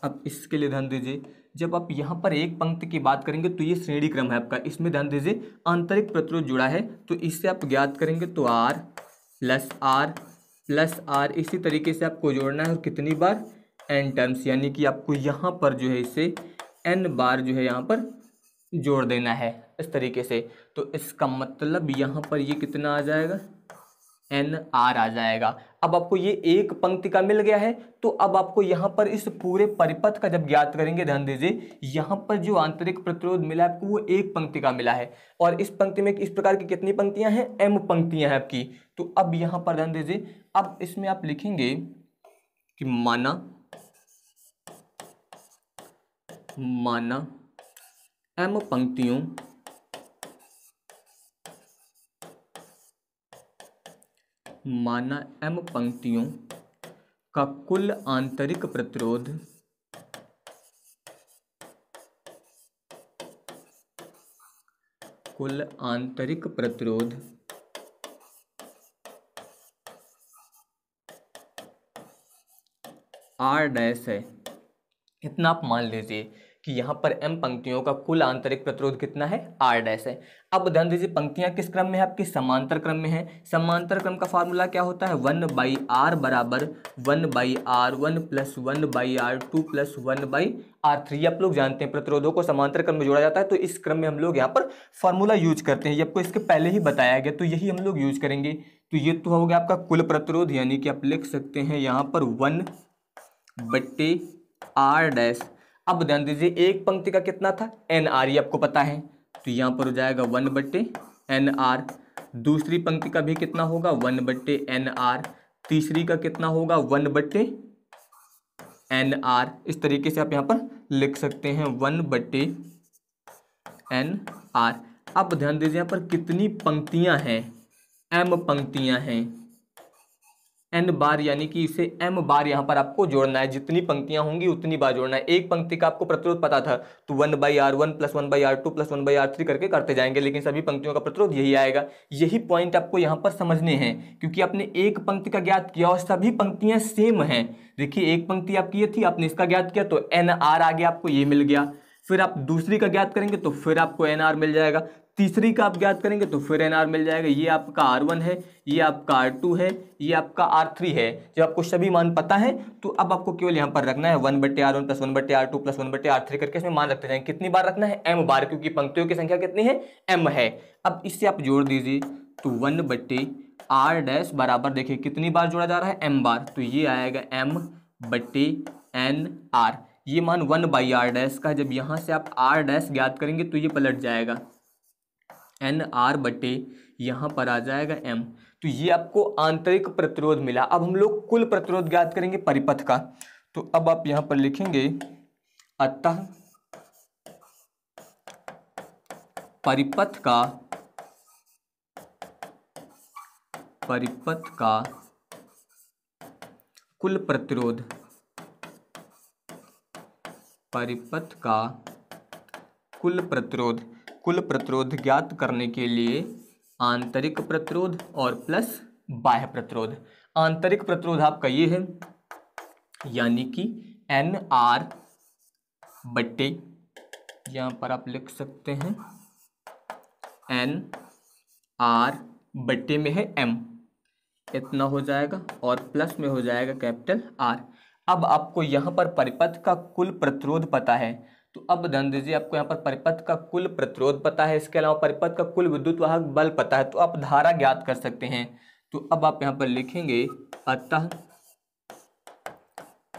अब इसके लिए ध्यान दीजिए जब आप यहाँ पर एक पंक्ति की बात करेंगे तो ये श्रेणी क्रम है आपका इसमें ध्यान दीजिए आंतरिक प्रतिरोध जुड़ा है तो इससे आप ज्ञात करेंगे तो R plus R plus R इसी तरीके से आपको जोड़ना है और कितनी बार एन टर्म्स यानी कि आपको यहाँ पर जो है इसे एन बार जो है यहाँ पर जोड़ देना है इस तरीके से तो इसका मतलब यहाँ पर ये कितना आ जाएगा एन आर आ जाएगा अब आपको ये एक पंक्ति का मिल गया है तो अब आपको यहाँ पर इस पूरे परिपथ का जब ज्ञात करेंगे ध्यान दीजिए यहाँ पर जो आंतरिक प्रतिरोध मिला है आपको वो एक पंक्ति का मिला है और इस पंक्ति में इस प्रकार की कितनी पंक्तियाँ हैं एम पंक्तियाँ हैं आपकी तो अब यहाँ पर ध्यान दीजिए अब इसमें आप लिखेंगे कि माना माना एम पंक्तियों माना एम पंक्तियों का कुल आंतरिक प्रतिरोध कुल आंतरिक प्रतिरोध आर डैश है इतना आप मान लीजिए कि यहाँ पर एम पंक्तियों का कुल आंतरिक प्रतिरोध कितना है आर डैस है अब ध्यान दीजिए पंक्तियाँ किस क्रम में है आपकी समांतर क्रम में है समांतर क्रम का फार्मूला क्या होता है वन बाई आर बराबर one by R one plus one by R two plus one by R three आप लोग जानते हैं प्रतिरोधों को समांतर क्रम में जोड़ा जाता है तो इस क्रम में हम लोग यहाँ पर फार्मूला यूज करते हैं ये आपको इसके पहले ही बताया गया तो यही हम लोग यूज करेंगे तो ये तो हो गया आपका कुल प्रतिरोध यानी कि आप लिख सकते हैं यहाँ पर वन बट्टे आर डैश अब ध्यान दीजिए एक पंक्ति का कितना था एन आर ये आपको पता है तो यहाँ पर हो जाएगा वन बट्टे एन आर दूसरी पंक्ति का भी कितना होगा वन बट्टे एन आर तीसरी का कितना होगा वन बट्टे एन आर इस तरीके से आप यहाँ पर लिख सकते हैं वन बट्टे एन आर अब ध्यान दीजिए यहाँ पर कितनी पंक्तियाँ हैं एम पंक्तियाँ हैं एन बार यानी कि इसे एम बार यहाँ पर आपको जोड़ना है जितनी पंक्तियाँ होंगी उतनी बार जोड़ना है एक पंक्ति का आपको प्रतिरोध पता था तो one by R one plus one by R two plus one by R three करके करते जाएंगे लेकिन सभी पंक्तियों का प्रतिरोध यही आएगा यही पॉइंट आपको यहाँ पर समझने हैं क्योंकि आपने एक पंक्ति का ज्ञात किया और सभी पंक्तियाँ सेम हैं देखिए एक पंक्ति आपकी ये थी आपने इसका ज्ञात किया तो एन आर आगे आपको ये मिल गया फिर आप दूसरी का ज्ञात करेंगे तो फिर आपको एन आर मिल जाएगा तीसरी का आप ज्ञात करेंगे तो फिर एन आर मिल जाएगा ये आपका आर वन है ये आपका आर टू है ये आपका आर थ्री है जब आपको सभी मान पता है तो अब आपको केवल यहाँ पर रखना है वन बटे आर वन प्लस वन बटे आर टू प्लस वन बटे आर थ्री करके इसमें मान रखते जाएंगे कितनी बार रखना है एम बार क्योंकि पंक्तियों की संख्या कितनी है एम है अब इससे आप जोड़ दीजिए तो वन बटे आर डैश बराबर देखिए कितनी बार जोड़ा जा रहा है एम बार तो ये आएगा एम बटे एन आर ये मान वन बाई आर डैश का जब यहाँ से आप आर डैश ज्ञात करेंगे तो ये पलट जाएगा एन आर बटे यहाँ पर आ जाएगा एम तो ये आपको आंतरिक प्रतिरोध मिला अब हम लोग कुल प्रतिरोध ज्ञात करेंगे परिपथ का तो अब आप यहाँ पर लिखेंगे अतः परिपथ का परिपथ का कुल प्रतिरोध परिपथ का कुल प्रतिरोध कुल प्रतिरोध ज्ञात करने के लिए आंतरिक प्रतिरोध और प्लस बाह्य प्रतिरोध आंतरिक प्रतिरोध आपका ये है यानी कि एन आर बटे यहाँ पर आप लिख सकते हैं एन आर बटे में है एम इतना हो जाएगा और प्लस में हो जाएगा कैपिटल आर अब आपको यहाँ पर परिपथ का कुल प्रतिरोध पता है तो अब ध्यान दीजिए आपको यहाँ पर परिपथ का कुल प्रतिरोध पता है इसके अलावा परिपथ का कुल विद्युत वाहक बल पता है तो आप धारा ज्ञात कर सकते हैं तो अब आप यहाँ पर लिखेंगे अतः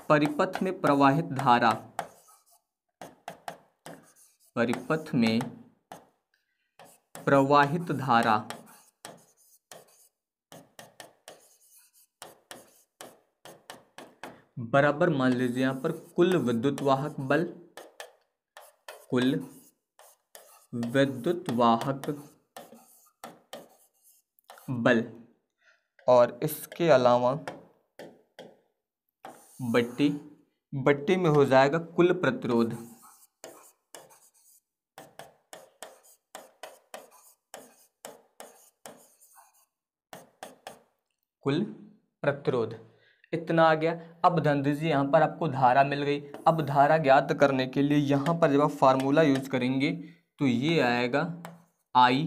परिपथ में प्रवाहित धारा परिपथ में प्रवाहित धारा बराबर मान लीजिए यहाँ पर कुल विद्युत वाहक बल कुल विद्युत वाहक बल और इसके अलावा बट्टी बट्टी में हो जाएगा कुल प्रतिरोध कुल प्रतिरोध इतना आ गया अब ध्यान दीजिए यहाँ पर आपको धारा मिल गई अब धारा ज्ञात करने के लिए यहाँ पर जब आप फार्मूला यूज करेंगे तो ये आएगा आई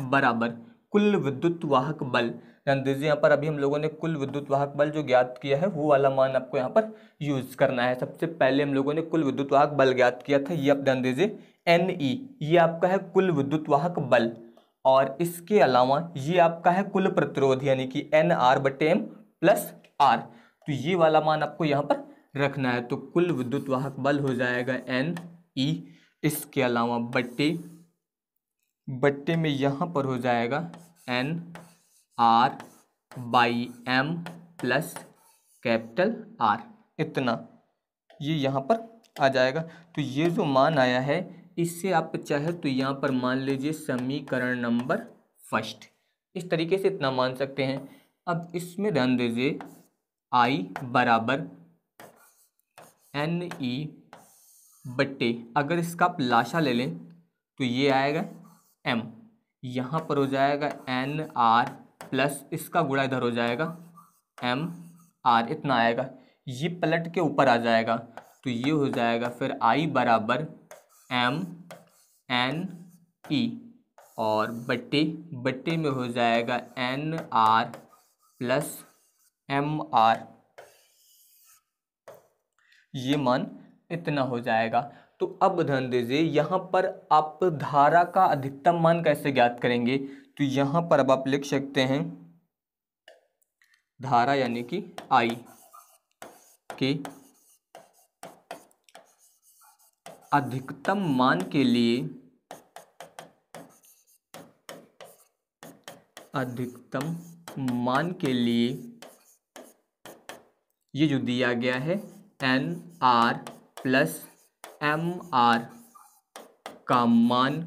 बराबर कुल विद्युत वाहक बल ध्यान दीजिए यहाँ पर अभी हम लोगों ने कुल विद्युत वाहक बल जो ज्ञात किया है वो वाला मान आपको यहाँ पर यूज करना है सबसे पहले हम लोगों ने कुल विद्युत वाहक बल ज्ञात किया था ये आप ध्यान दीजिए एन ई ये आपका है कुल विद्युत वाहक बल और इसके अलावा ये आपका है कुल प्रतिरोध यानी कि एन आर बटे एम प्लस आर तो ये वाला मान आपको यहाँ पर रखना है तो कुल विद्युत वाहक बल हो जाएगा एन ई e। इसके अलावा बट्टे बट्टे में यहाँ पर हो जाएगा N R by M plus capital R इतना ये यहाँ पर आ जाएगा तो ये जो मान आया है इससे आप चाहे तो यहाँ पर मान लीजिए समीकरण नंबर फर्स्ट इस तरीके से इतना मान सकते हैं अब इसमें ध्यान दीजिए आई बराबर एन ई बट्टे अगर इसका आप लाशा ले लें तो ये आएगा एम यहाँ पर हो जाएगा एन आर प्लस इसका गुड़ा इधर हो जाएगा एम आर इतना आएगा ये पलट के ऊपर आ जाएगा तो ये हो जाएगा फिर आई बराबर एम एन ई और बट्टे बट्टे में हो जाएगा N R plus M R ये मान इतना हो जाएगा तो अब ध्यान दीजिए यहाँ पर आप धारा का अधिकतम मान कैसे ज्ञात करेंगे तो यहाँ पर अब आप लिख सकते हैं धारा यानी कि आई के अधिकतम मान के लिए अधिकतम मान के लिए ये जो दिया गया है N R plus M R का मान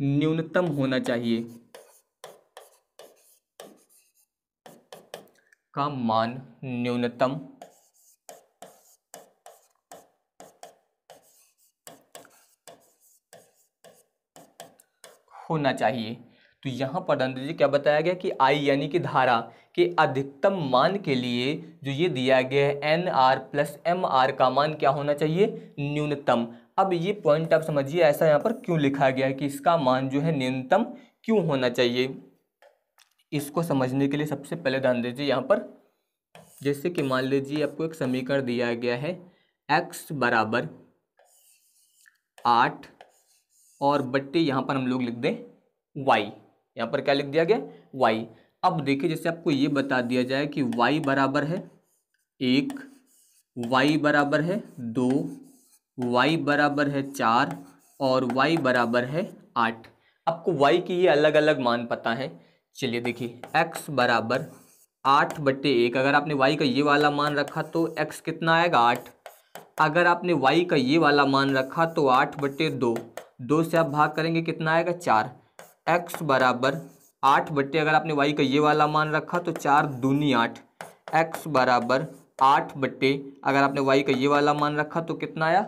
न्यूनतम होना चाहिए का मान न्यूनतम होना चाहिए तो यहां पर जी क्या बताया गया कि आई यानी कि धारा के अधिकतम मान के लिए जो ये दिया गया है N R plus M R का मान क्या होना चाहिए न्यूनतम अब ये पॉइंट आप समझिए ऐसा यहाँ पर क्यों लिखा गया है कि इसका मान जो है न्यूनतम क्यों होना चाहिए इसको समझने के लिए सबसे पहले ध्यान दीजिए यहाँ पर जैसे कि मान लीजिए आपको एक समीकरण दिया गया है एक्स बराबर आठ और बट्टे यहाँ पर हम लोग लिख दें वाई यहाँ पर क्या लिख दिया गया वाई अब देखिए जैसे आपको ये बता दिया जाए कि y बराबर है एक y बराबर है दो y बराबर है चार और y बराबर है आठ आपको y की ये अलग अलग मान पता है चलिए देखिए x बराबर आठ बटे एक अगर आपने y का ये वाला मान रखा तो x कितना आएगा आठ अगर आपने y का ये वाला मान रखा तो आठ बटे दो दो से आप भाग करेंगे कितना आएगा चार x बराबर आठ बट्टे अगर आपने वाई का ये वाला मान रखा तो चार दूनी आठ एक्स बराबर आठ बट्टे अगर आपने वाई का ये वाला मान रखा तो कितना आया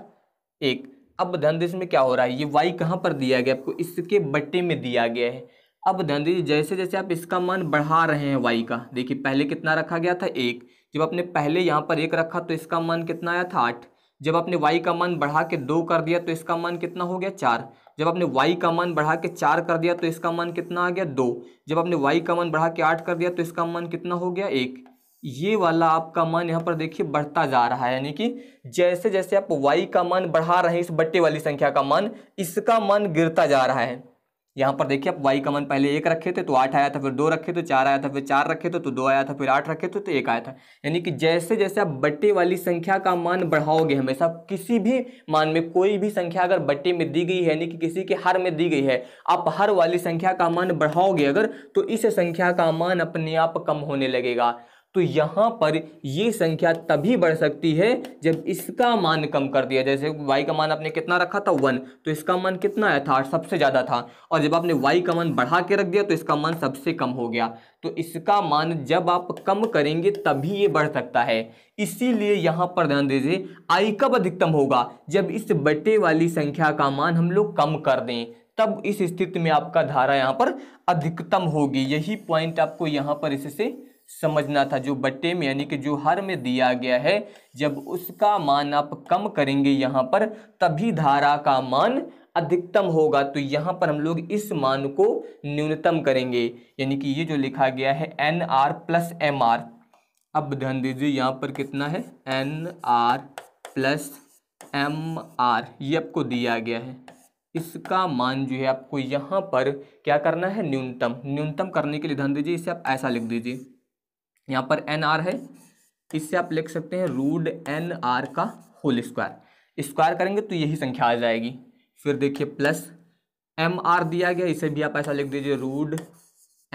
एक अब ध्यान इसमें क्या हो रहा है ये वाई कहाँ पर दिया गया आपको इसके बट्टे में दिया गया है अब ध्यान दीजिए जैसे जैसे आप इसका मान बढ़ा रहे हैं वाई का देखिए पहले कितना रखा गया था एक जब आपने पहले यहाँ पर एक रखा तो इसका मान कितना आया था आठ जब आपने वाई का मान बढ़ा के दो कर दिया तो इसका मान कितना हो गया चार जब आपने y का मान बढ़ा के चार कर दिया तो इसका मान कितना आ गया दो जब आपने y का मान बढ़ा के आठ कर दिया तो इसका मान कितना हो गया एक ये वाला आपका मान यहाँ पर देखिए बढ़ता जा रहा है यानी कि जैसे जैसे आप y का मान बढ़ा रहे हैं इस बट्टे वाली संख्या का मान इसका मान गिरता जा रहा है यहाँ पर देखिए आप वाई का मन पहले एक रखे थे तो आठ आया था फिर दो रखे तो चार आया था फिर चार रखे थे तो दो आया था फिर आठ रखे थे तो एक आया था यानी कि जैसे जैसे आप बट्टे वाली संख्या का मान बढ़ाओगे हमेशा किसी भी मान में कोई भी संख्या अगर बट्टे में दी गई है यानी कि किसी के हर में दी गई है आप हर वाली संख्या का मान बढ़ाओगे अगर तो इस संख्या का मान अपने आप कम होने लगेगा तो यहाँ पर ये संख्या तभी बढ़ सकती है जब इसका मान कम कर दिया जैसे y का मान आपने कितना रखा था वन तो इसका मान कितना आया था सबसे ज़्यादा था और जब आपने y का मान बढ़ा के रख दिया तो इसका मान सबसे कम हो गया तो इसका मान जब आप कम करेंगे तभी ये बढ़ सकता है इसीलिए यहाँ पर ध्यान दीजिए आई कब अधिकतम होगा जब इस बटे वाली संख्या का मान हम लोग कम कर दें तब इस स्थिति में आपका धारा यहाँ पर अधिकतम होगी यही पॉइंट आपको यहाँ पर इससे समझना था जो बट्टे में यानी कि जो हर में दिया गया है जब उसका मान आप कम करेंगे यहाँ पर तभी धारा का मान अधिकतम होगा तो यहाँ पर हम लोग इस मान को न्यूनतम करेंगे यानी कि ये जो लिखा गया है N R plus M R अब ध्यान दीजिए यहाँ पर कितना है N R plus M R ये आपको दिया गया है इसका मान जो है आपको यहाँ पर क्या करना है न्यूनतम न्यूनतम करने के लिए ध्यान दीजिए इसे आप ऐसा लिख दीजिए यहाँ पर एन आर है इससे आप लिख सकते हैं रूड एन आर का होल स्क्वायर स्क्वायर करेंगे तो यही संख्या आ जाएगी फिर देखिए प्लस एम आर दिया गया इसे भी आप ऐसा लिख दीजिए रूड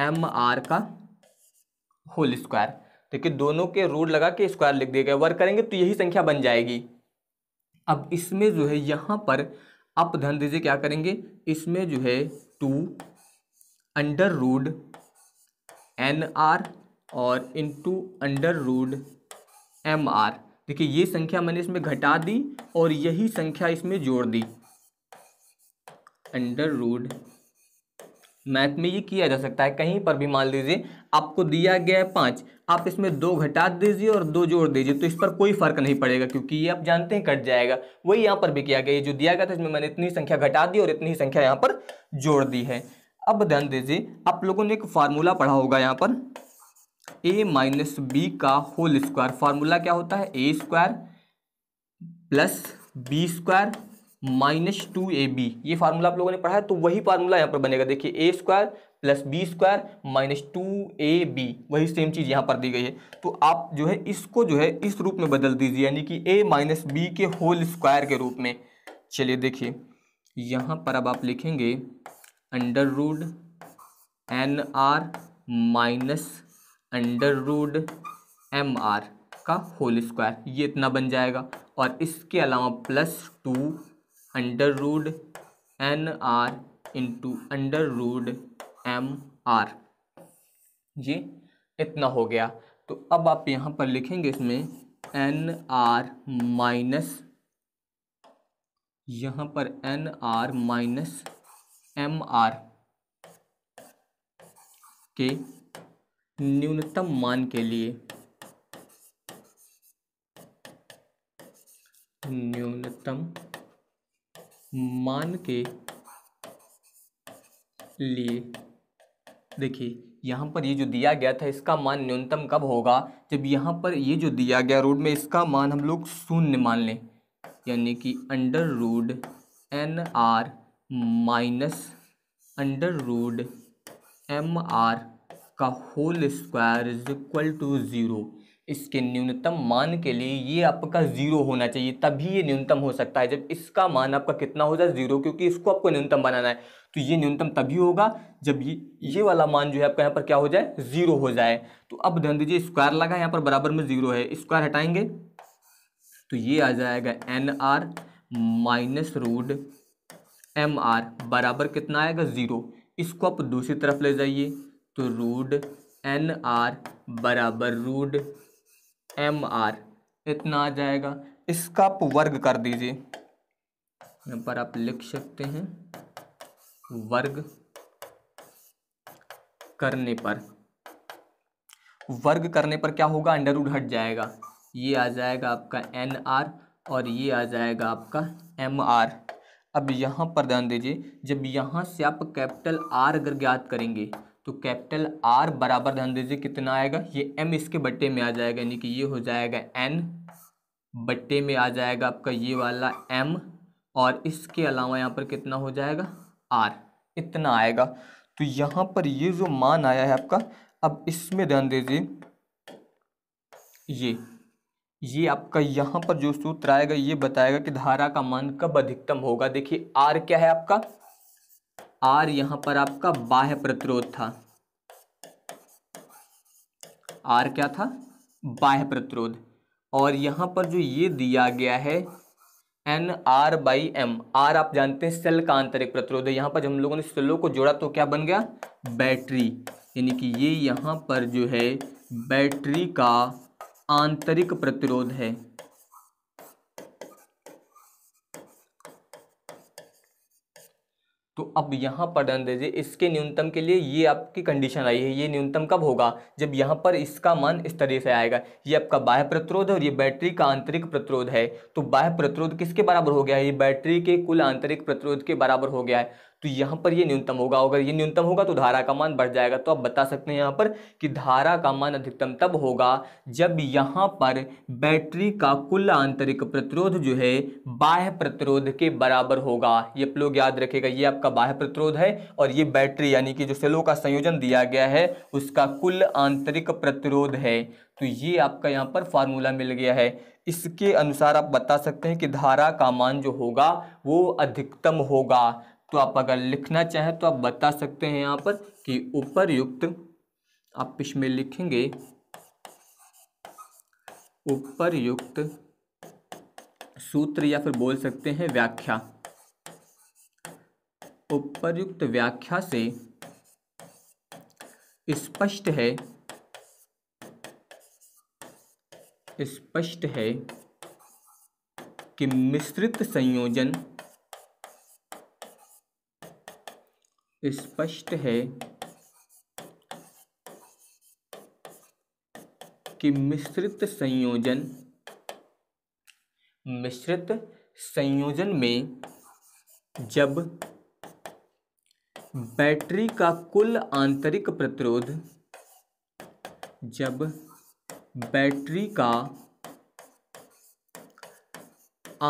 एम आर का होल स्क्वायर देखिए दोनों के रूट लगा के स्क्वायर लिख दिया गया वर्क करेंगे तो यही संख्या बन जाएगी अब इसमें जो है यहाँ पर आप ध्यान दीजिए क्या करेंगे इसमें जो है two under root N R और two under root M R देखिए ये संख्या मैंने इसमें घटा दी और यही संख्या इसमें जोड़ दी अंडर रूड मैथ में ये किया जा सकता है कहीं पर भी मान लीजिए आपको दिया गया है पाँच आप इसमें दो घटा दीजिए और दो जोड़ दीजिए तो इस पर कोई फर्क नहीं पड़ेगा क्योंकि ये आप जानते हैं कट जाएगा वही यहाँ पर भी किया गया ये जो दिया गया था इसमें मैंने इतनी संख्या घटा दी और इतनी संख्या यहाँ पर जोड़ दी है अब ध्यान दीजिए आप लोगों ने एक फार्मूला पढ़ा होगा यहाँ पर ए माइनस बी का होल स्क्वायर फार्मूला क्या होता है A square plus B square minus two A B ये फार्मूला आप लोगों ने पढ़ा है तो वही फार्मूला यहाँ पर बनेगा देखिए A square plus B square minus two A B वही सेम चीज़ यहाँ पर दी गई है तो आप जो है इसको जो है इस रूप में बदल दीजिए यानी कि ए माइनस बी के होल स्क्वायर के रूप में चलिए देखिए यहाँ पर अब आप लिखेंगे under root N R minus under root M R का होल स्क्वायर ये इतना बन जाएगा और इसके अलावा plus two under root N R into under root M R ये इतना हो गया तो अब आप यहाँ पर लिखेंगे इसमें एन आर माइनस यहाँ पर N R minus M R के न्यूनतम मान के लिए न्यूनतम मान के लिए देखिए यहाँ पर ये जो दिया गया था इसका मान न्यूनतम कब होगा जब यहाँ पर ये जो दिया गया रूट में इसका मान हम लोग शून्य मान लें यानी कि under root N R minus under root M R का whole square is equal to zero इसके न्यूनतम मान के लिए ये आपका ज़ीरो होना चाहिए तभी ये न्यूनतम हो सकता है जब इसका मान आपका कितना हो जाए ज़ीरो क्योंकि इसको आपको न्यूनतम बनाना है तो ये न्यूनतम तभी होगा जब ये ये वाला मान जो है आपका यहाँ पर क्या हो जाए ज़ीरो हो जाए तो अब ध्यान दीजिए स्क्वायर लगा यहाँ पर बराबर में ज़ीरो है स्क्वायर हटाएंगे तो ये आ जाएगा N R minus root M R बराबर कितना आएगा ज़ीरो इसको आप दूसरी तरफ ले जाइए तो रूड एन आर बराबर रूड एम आर इतना आ जाएगा इसका आप वर्ग कर दीजिए यहाँ पर आप लिख सकते हैं वर्ग करने पर वर्ग करने पर क्या होगा अंडर रूड हट जाएगा ये आ जाएगा आपका एन आर और ये आ जाएगा आपका एम आर अब यहाँ पर ध्यान दीजिए जब यहाँ से आप कैपिटल आर अगर ज्ञात करेंगे तो कैपिटल आर बराबर ध्यान दीजिए कितना आएगा ये एम इसके बट्टे में आ जाएगा यानी कि ये हो जाएगा एन बट्टे में आ जाएगा आपका ये वाला एम और इसके अलावा यहाँ पर कितना हो जाएगा आर इतना आएगा तो यहाँ पर ये जो मान आया है आपका अब इसमें ध्यान दीजिए ये ये आपका यहाँ पर जो सूत्र आएगा ये बताएगा कि धारा का मान कब अधिकतम होगा देखिए आर क्या है आपका आर यहां पर आपका बाह्य प्रतिरोध था आर क्या था बाह्य प्रतिरोध और यहां पर जो ये दिया गया है N R by M R आप जानते हैं सेल का आंतरिक प्रतिरोध है यहां पर जब हम लोगों ने सेलों को जोड़ा तो क्या बन गया बैटरी यानी कि ये यहां पर जो है बैटरी का आंतरिक प्रतिरोध है तो अब यहाँ पर ध्यान दीजिए इसके न्यूनतम के लिए ये आपकी कंडीशन आई है ये न्यूनतम कब होगा जब यहाँ पर इसका मान इस तरह से आएगा ये आपका बाह्य प्रतिरोध और ये बैटरी का आंतरिक प्रतिरोध है तो बाह्य प्रतिरोध किसके बराबर हो गया है ये बैटरी के कुल आंतरिक प्रतिरोध के बराबर हो गया है तो यहाँ पर ये न्यूनतम होगा अगर ये न्यूनतम होगा तो धारा का मान बढ़ जाएगा तो आप बता सकते हैं यहाँ पर कि धारा का मान अधिकतम तब होगा जब यहाँ पर बैटरी का कुल आंतरिक प्रतिरोध जो है बाह्य प्रतिरोध के बराबर होगा ये आप लोग याद रखेगा ये आपका बाह्य प्रतिरोध है और ये बैटरी यानी कि जो सेलो का संयोजन दिया गया है उसका कुल आंतरिक प्रतिरोध है तो ये आपका यहाँ पर फार्मूला मिल गया है इसके अनुसार आप बता सकते हैं कि धारा का मान जो होगा वो अधिकतम होगा तो आप अगर लिखना चाहें तो आप बता सकते हैं यहाँ पर कि उपरयुक्त आप इसमें लिखेंगे उपरयुक्त सूत्र या फिर बोल सकते हैं व्याख्या उपरयुक्त व्याख्या से स्पष्ट है स्पष्ट है कि मिश्रित संयोजन स्पष्ट है कि मिश्रित संयोजन मिश्रित संयोजन में जब बैटरी का कुल आंतरिक प्रतिरोध जब बैटरी का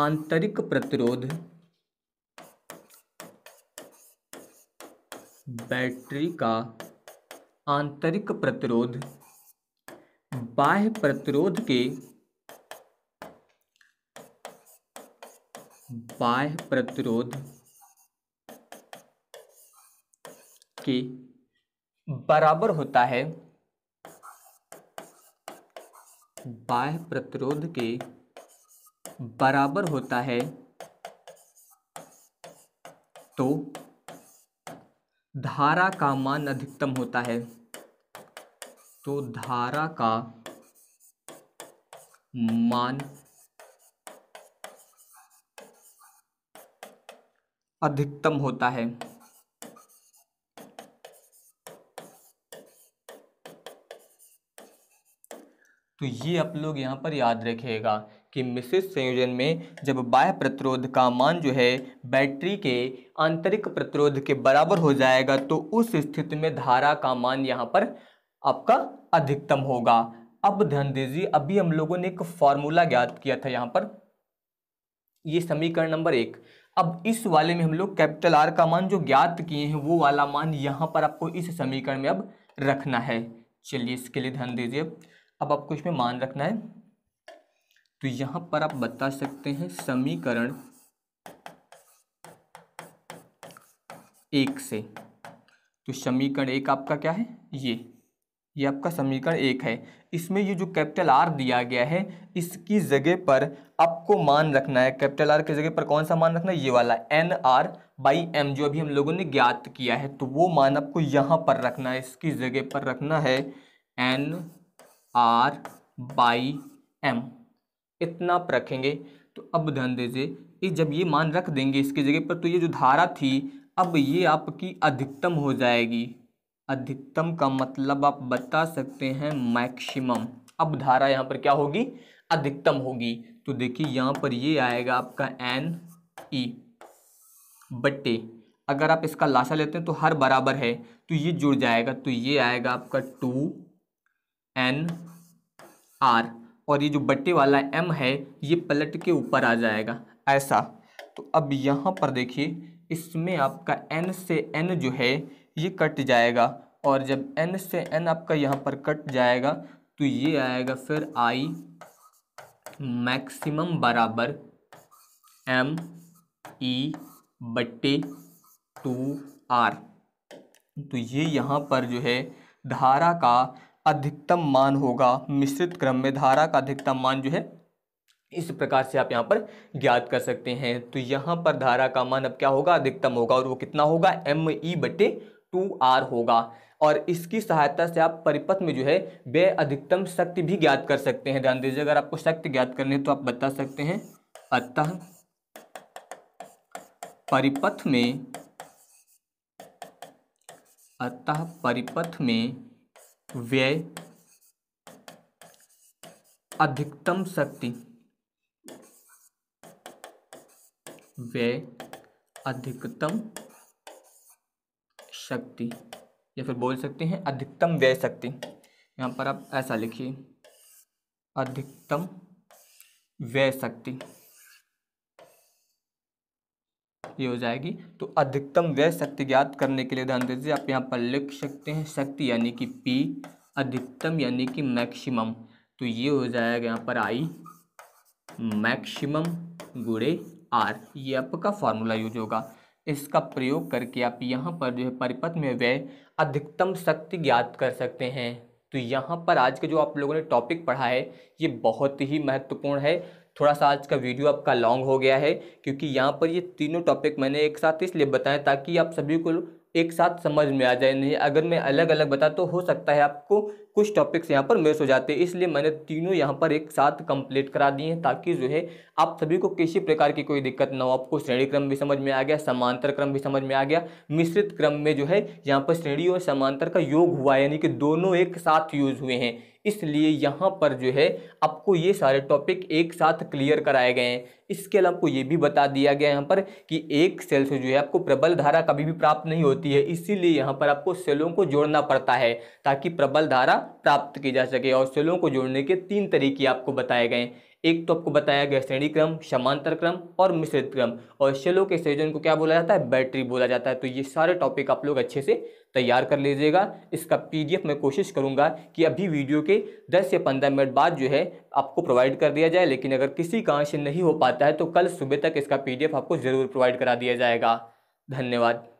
आंतरिक प्रतिरोध बैटरी का आंतरिक प्रतिरोध बाह्य प्रतिरोध के बाह्य प्रतिरोध के बराबर होता है बाह्य प्रतिरोध के बराबर होता है तो धारा का मान अधिकतम होता है तो धारा का मान अधिकतम होता है तो ये आप लोग यहाँ पर याद रखिएगा कि मिश्रित संयोजन में जब बाह्य प्रतिरोध का मान जो है बैटरी के आंतरिक प्रतिरोध के बराबर हो जाएगा तो उस स्थिति में धारा का मान यहाँ पर आपका अधिकतम होगा अब ध्यान दीजिए अभी हम लोगों ने एक फॉर्मूला ज्ञात किया था यहाँ पर ये समीकरण नंबर एक अब इस वाले में हम लोग कैपिटल आर का मान जो ज्ञात किए हैं वो वाला मान यहाँ पर आपको इस समीकरण में अब रखना है चलिए इसके लिए ध्यान दीजिए अब आपको इसमें मान रखना है तो यहां पर आप बता सकते हैं समीकरण एक से तो समीकरण एक आपका क्या है ये ये आपका समीकरण एक है इसमें ये जो कैपिटल आर दिया गया है इसकी जगह पर आपको मान रखना है कैपिटल आर की जगह पर कौन सा मान रखना है ये वाला एन आर बाई एम जो अभी हम लोगों ने ज्ञात किया है तो वो मान आपको यहाँ पर रखना है इसकी जगह पर रखना है एन आर बाई एम इतना आप रखेंगे तो अब ध्यान दीजिए कि जब ये मान रख देंगे इसकी जगह पर तो ये जो धारा थी अब ये आपकी अधिकतम हो जाएगी अधिकतम का मतलब आप बता सकते हैं मैक्सिमम अब धारा यहाँ पर क्या होगी अधिकतम होगी तो देखिए यहाँ पर ये आएगा आपका एन ई e बटे अगर आप इसका लाशा लेते हैं तो हर बराबर है तो ये जुड़ जाएगा तो ये आएगा आपका टू एन आर और ये जो बट्टे वाला एम है ये पलट के ऊपर आ जाएगा ऐसा तो अब यहाँ पर देखिए इसमें आपका एन से एन जो है ये कट जाएगा और जब एन से एन आपका यहाँ पर कट जाएगा तो ये आएगा फिर आई मैक्सिमम बराबर एम ई e बट्टे टू आर तो ये यहाँ पर जो है धारा का अधिकतम मान होगा मिश्रित क्रम में धारा का अधिकतम मान जो है इस प्रकार से आप यहाँ पर ज्ञात कर सकते हैं तो यहाँ पर धारा का मान अब क्या होगा अधिकतम होगा और वो कितना होगा एम ई e बटे टू आर होगा और इसकी सहायता से आप परिपथ में जो है वे अधिकतम शक्ति भी ज्ञात कर सकते हैं ध्यान दीजिए अगर आपको शक्ति ज्ञात करनी है तो आप बता सकते हैं अतः परिपथ में अतः परिपथ में व्यय अधिकतम शक्ति व्यय अधिकतम शक्ति या फिर बोल सकते हैं अधिकतम व्यय शक्ति यहाँ पर आप ऐसा लिखिए अधिकतम व्यय शक्ति ये हो जाएगी तो अधिकतम व्यय शक्ति ज्ञात करने के लिए ध्यान दीजिए आप यहाँ पर लिख सकते हैं शक्ति यानी कि पी अधिकतम यानी कि मैक्सिमम तो ये हो जाएगा यहाँ पर आई मैक्सिमम गुड़े आर ये आपका फॉर्मूला यूज होगा इसका प्रयोग करके आप यहाँ पर जो है परिपथ में व्यय अधिकतम शक्ति ज्ञात कर सकते हैं तो यहाँ पर आज का जो आप लोगों ने टॉपिक पढ़ा है ये बहुत ही महत्वपूर्ण है थोड़ा सा आज का वीडियो आपका लॉन्ग हो गया है क्योंकि यहाँ पर ये तीनों टॉपिक मैंने एक साथ इसलिए बताए ताकि आप सभी को एक साथ समझ में आ जाए नहीं अगर मैं अलग अलग बता तो हो सकता है आपको कुछ टॉपिक्स यहाँ पर मिस हो जाते हैं इसलिए मैंने तीनों यहाँ पर एक साथ कंप्लीट करा दिए हैं ताकि जो है आप सभी को किसी प्रकार की कोई दिक्कत ना हो आपको श्रेणी क्रम भी समझ में आ गया समांतर क्रम भी समझ में आ गया मिश्रित क्रम में जो है यहाँ पर श्रेणी और समांतर का योग हुआ यानी कि दोनों एक साथ यूज हुए हैं इसलिए यहाँ पर जो है आपको ये सारे टॉपिक एक साथ क्लियर कराए गए हैं इसके अलावा आपको ये भी बता दिया गया यहाँ पर कि एक सेल से जो है आपको प्रबल धारा कभी भी प्राप्त नहीं होती है इसीलिए यहाँ पर आपको सेलों को जोड़ना पड़ता है ताकि प्रबल धारा प्राप्त की जा सके और सेलों को जोड़ने के तीन तरीके आपको बताए गए एक तो आपको बताया गया श्रेणी क्रम समांतर क्रम और मिश्रित क्रम और सेलों के संयोजन को क्या बोला जाता है बैटरी बोला जाता है तो ये सारे टॉपिक आप लोग अच्छे से तैयार कर लीजिएगा इसका पीडीएफ मैं कोशिश करूंगा कि अभी वीडियो के 10 से 15 मिनट बाद जो है आपको प्रोवाइड कर दिया जाए लेकिन अगर किसी कारण से नहीं हो पाता है तो कल सुबह तक इसका पी आपको ज़रूर प्रोवाइड करा दिया जाएगा धन्यवाद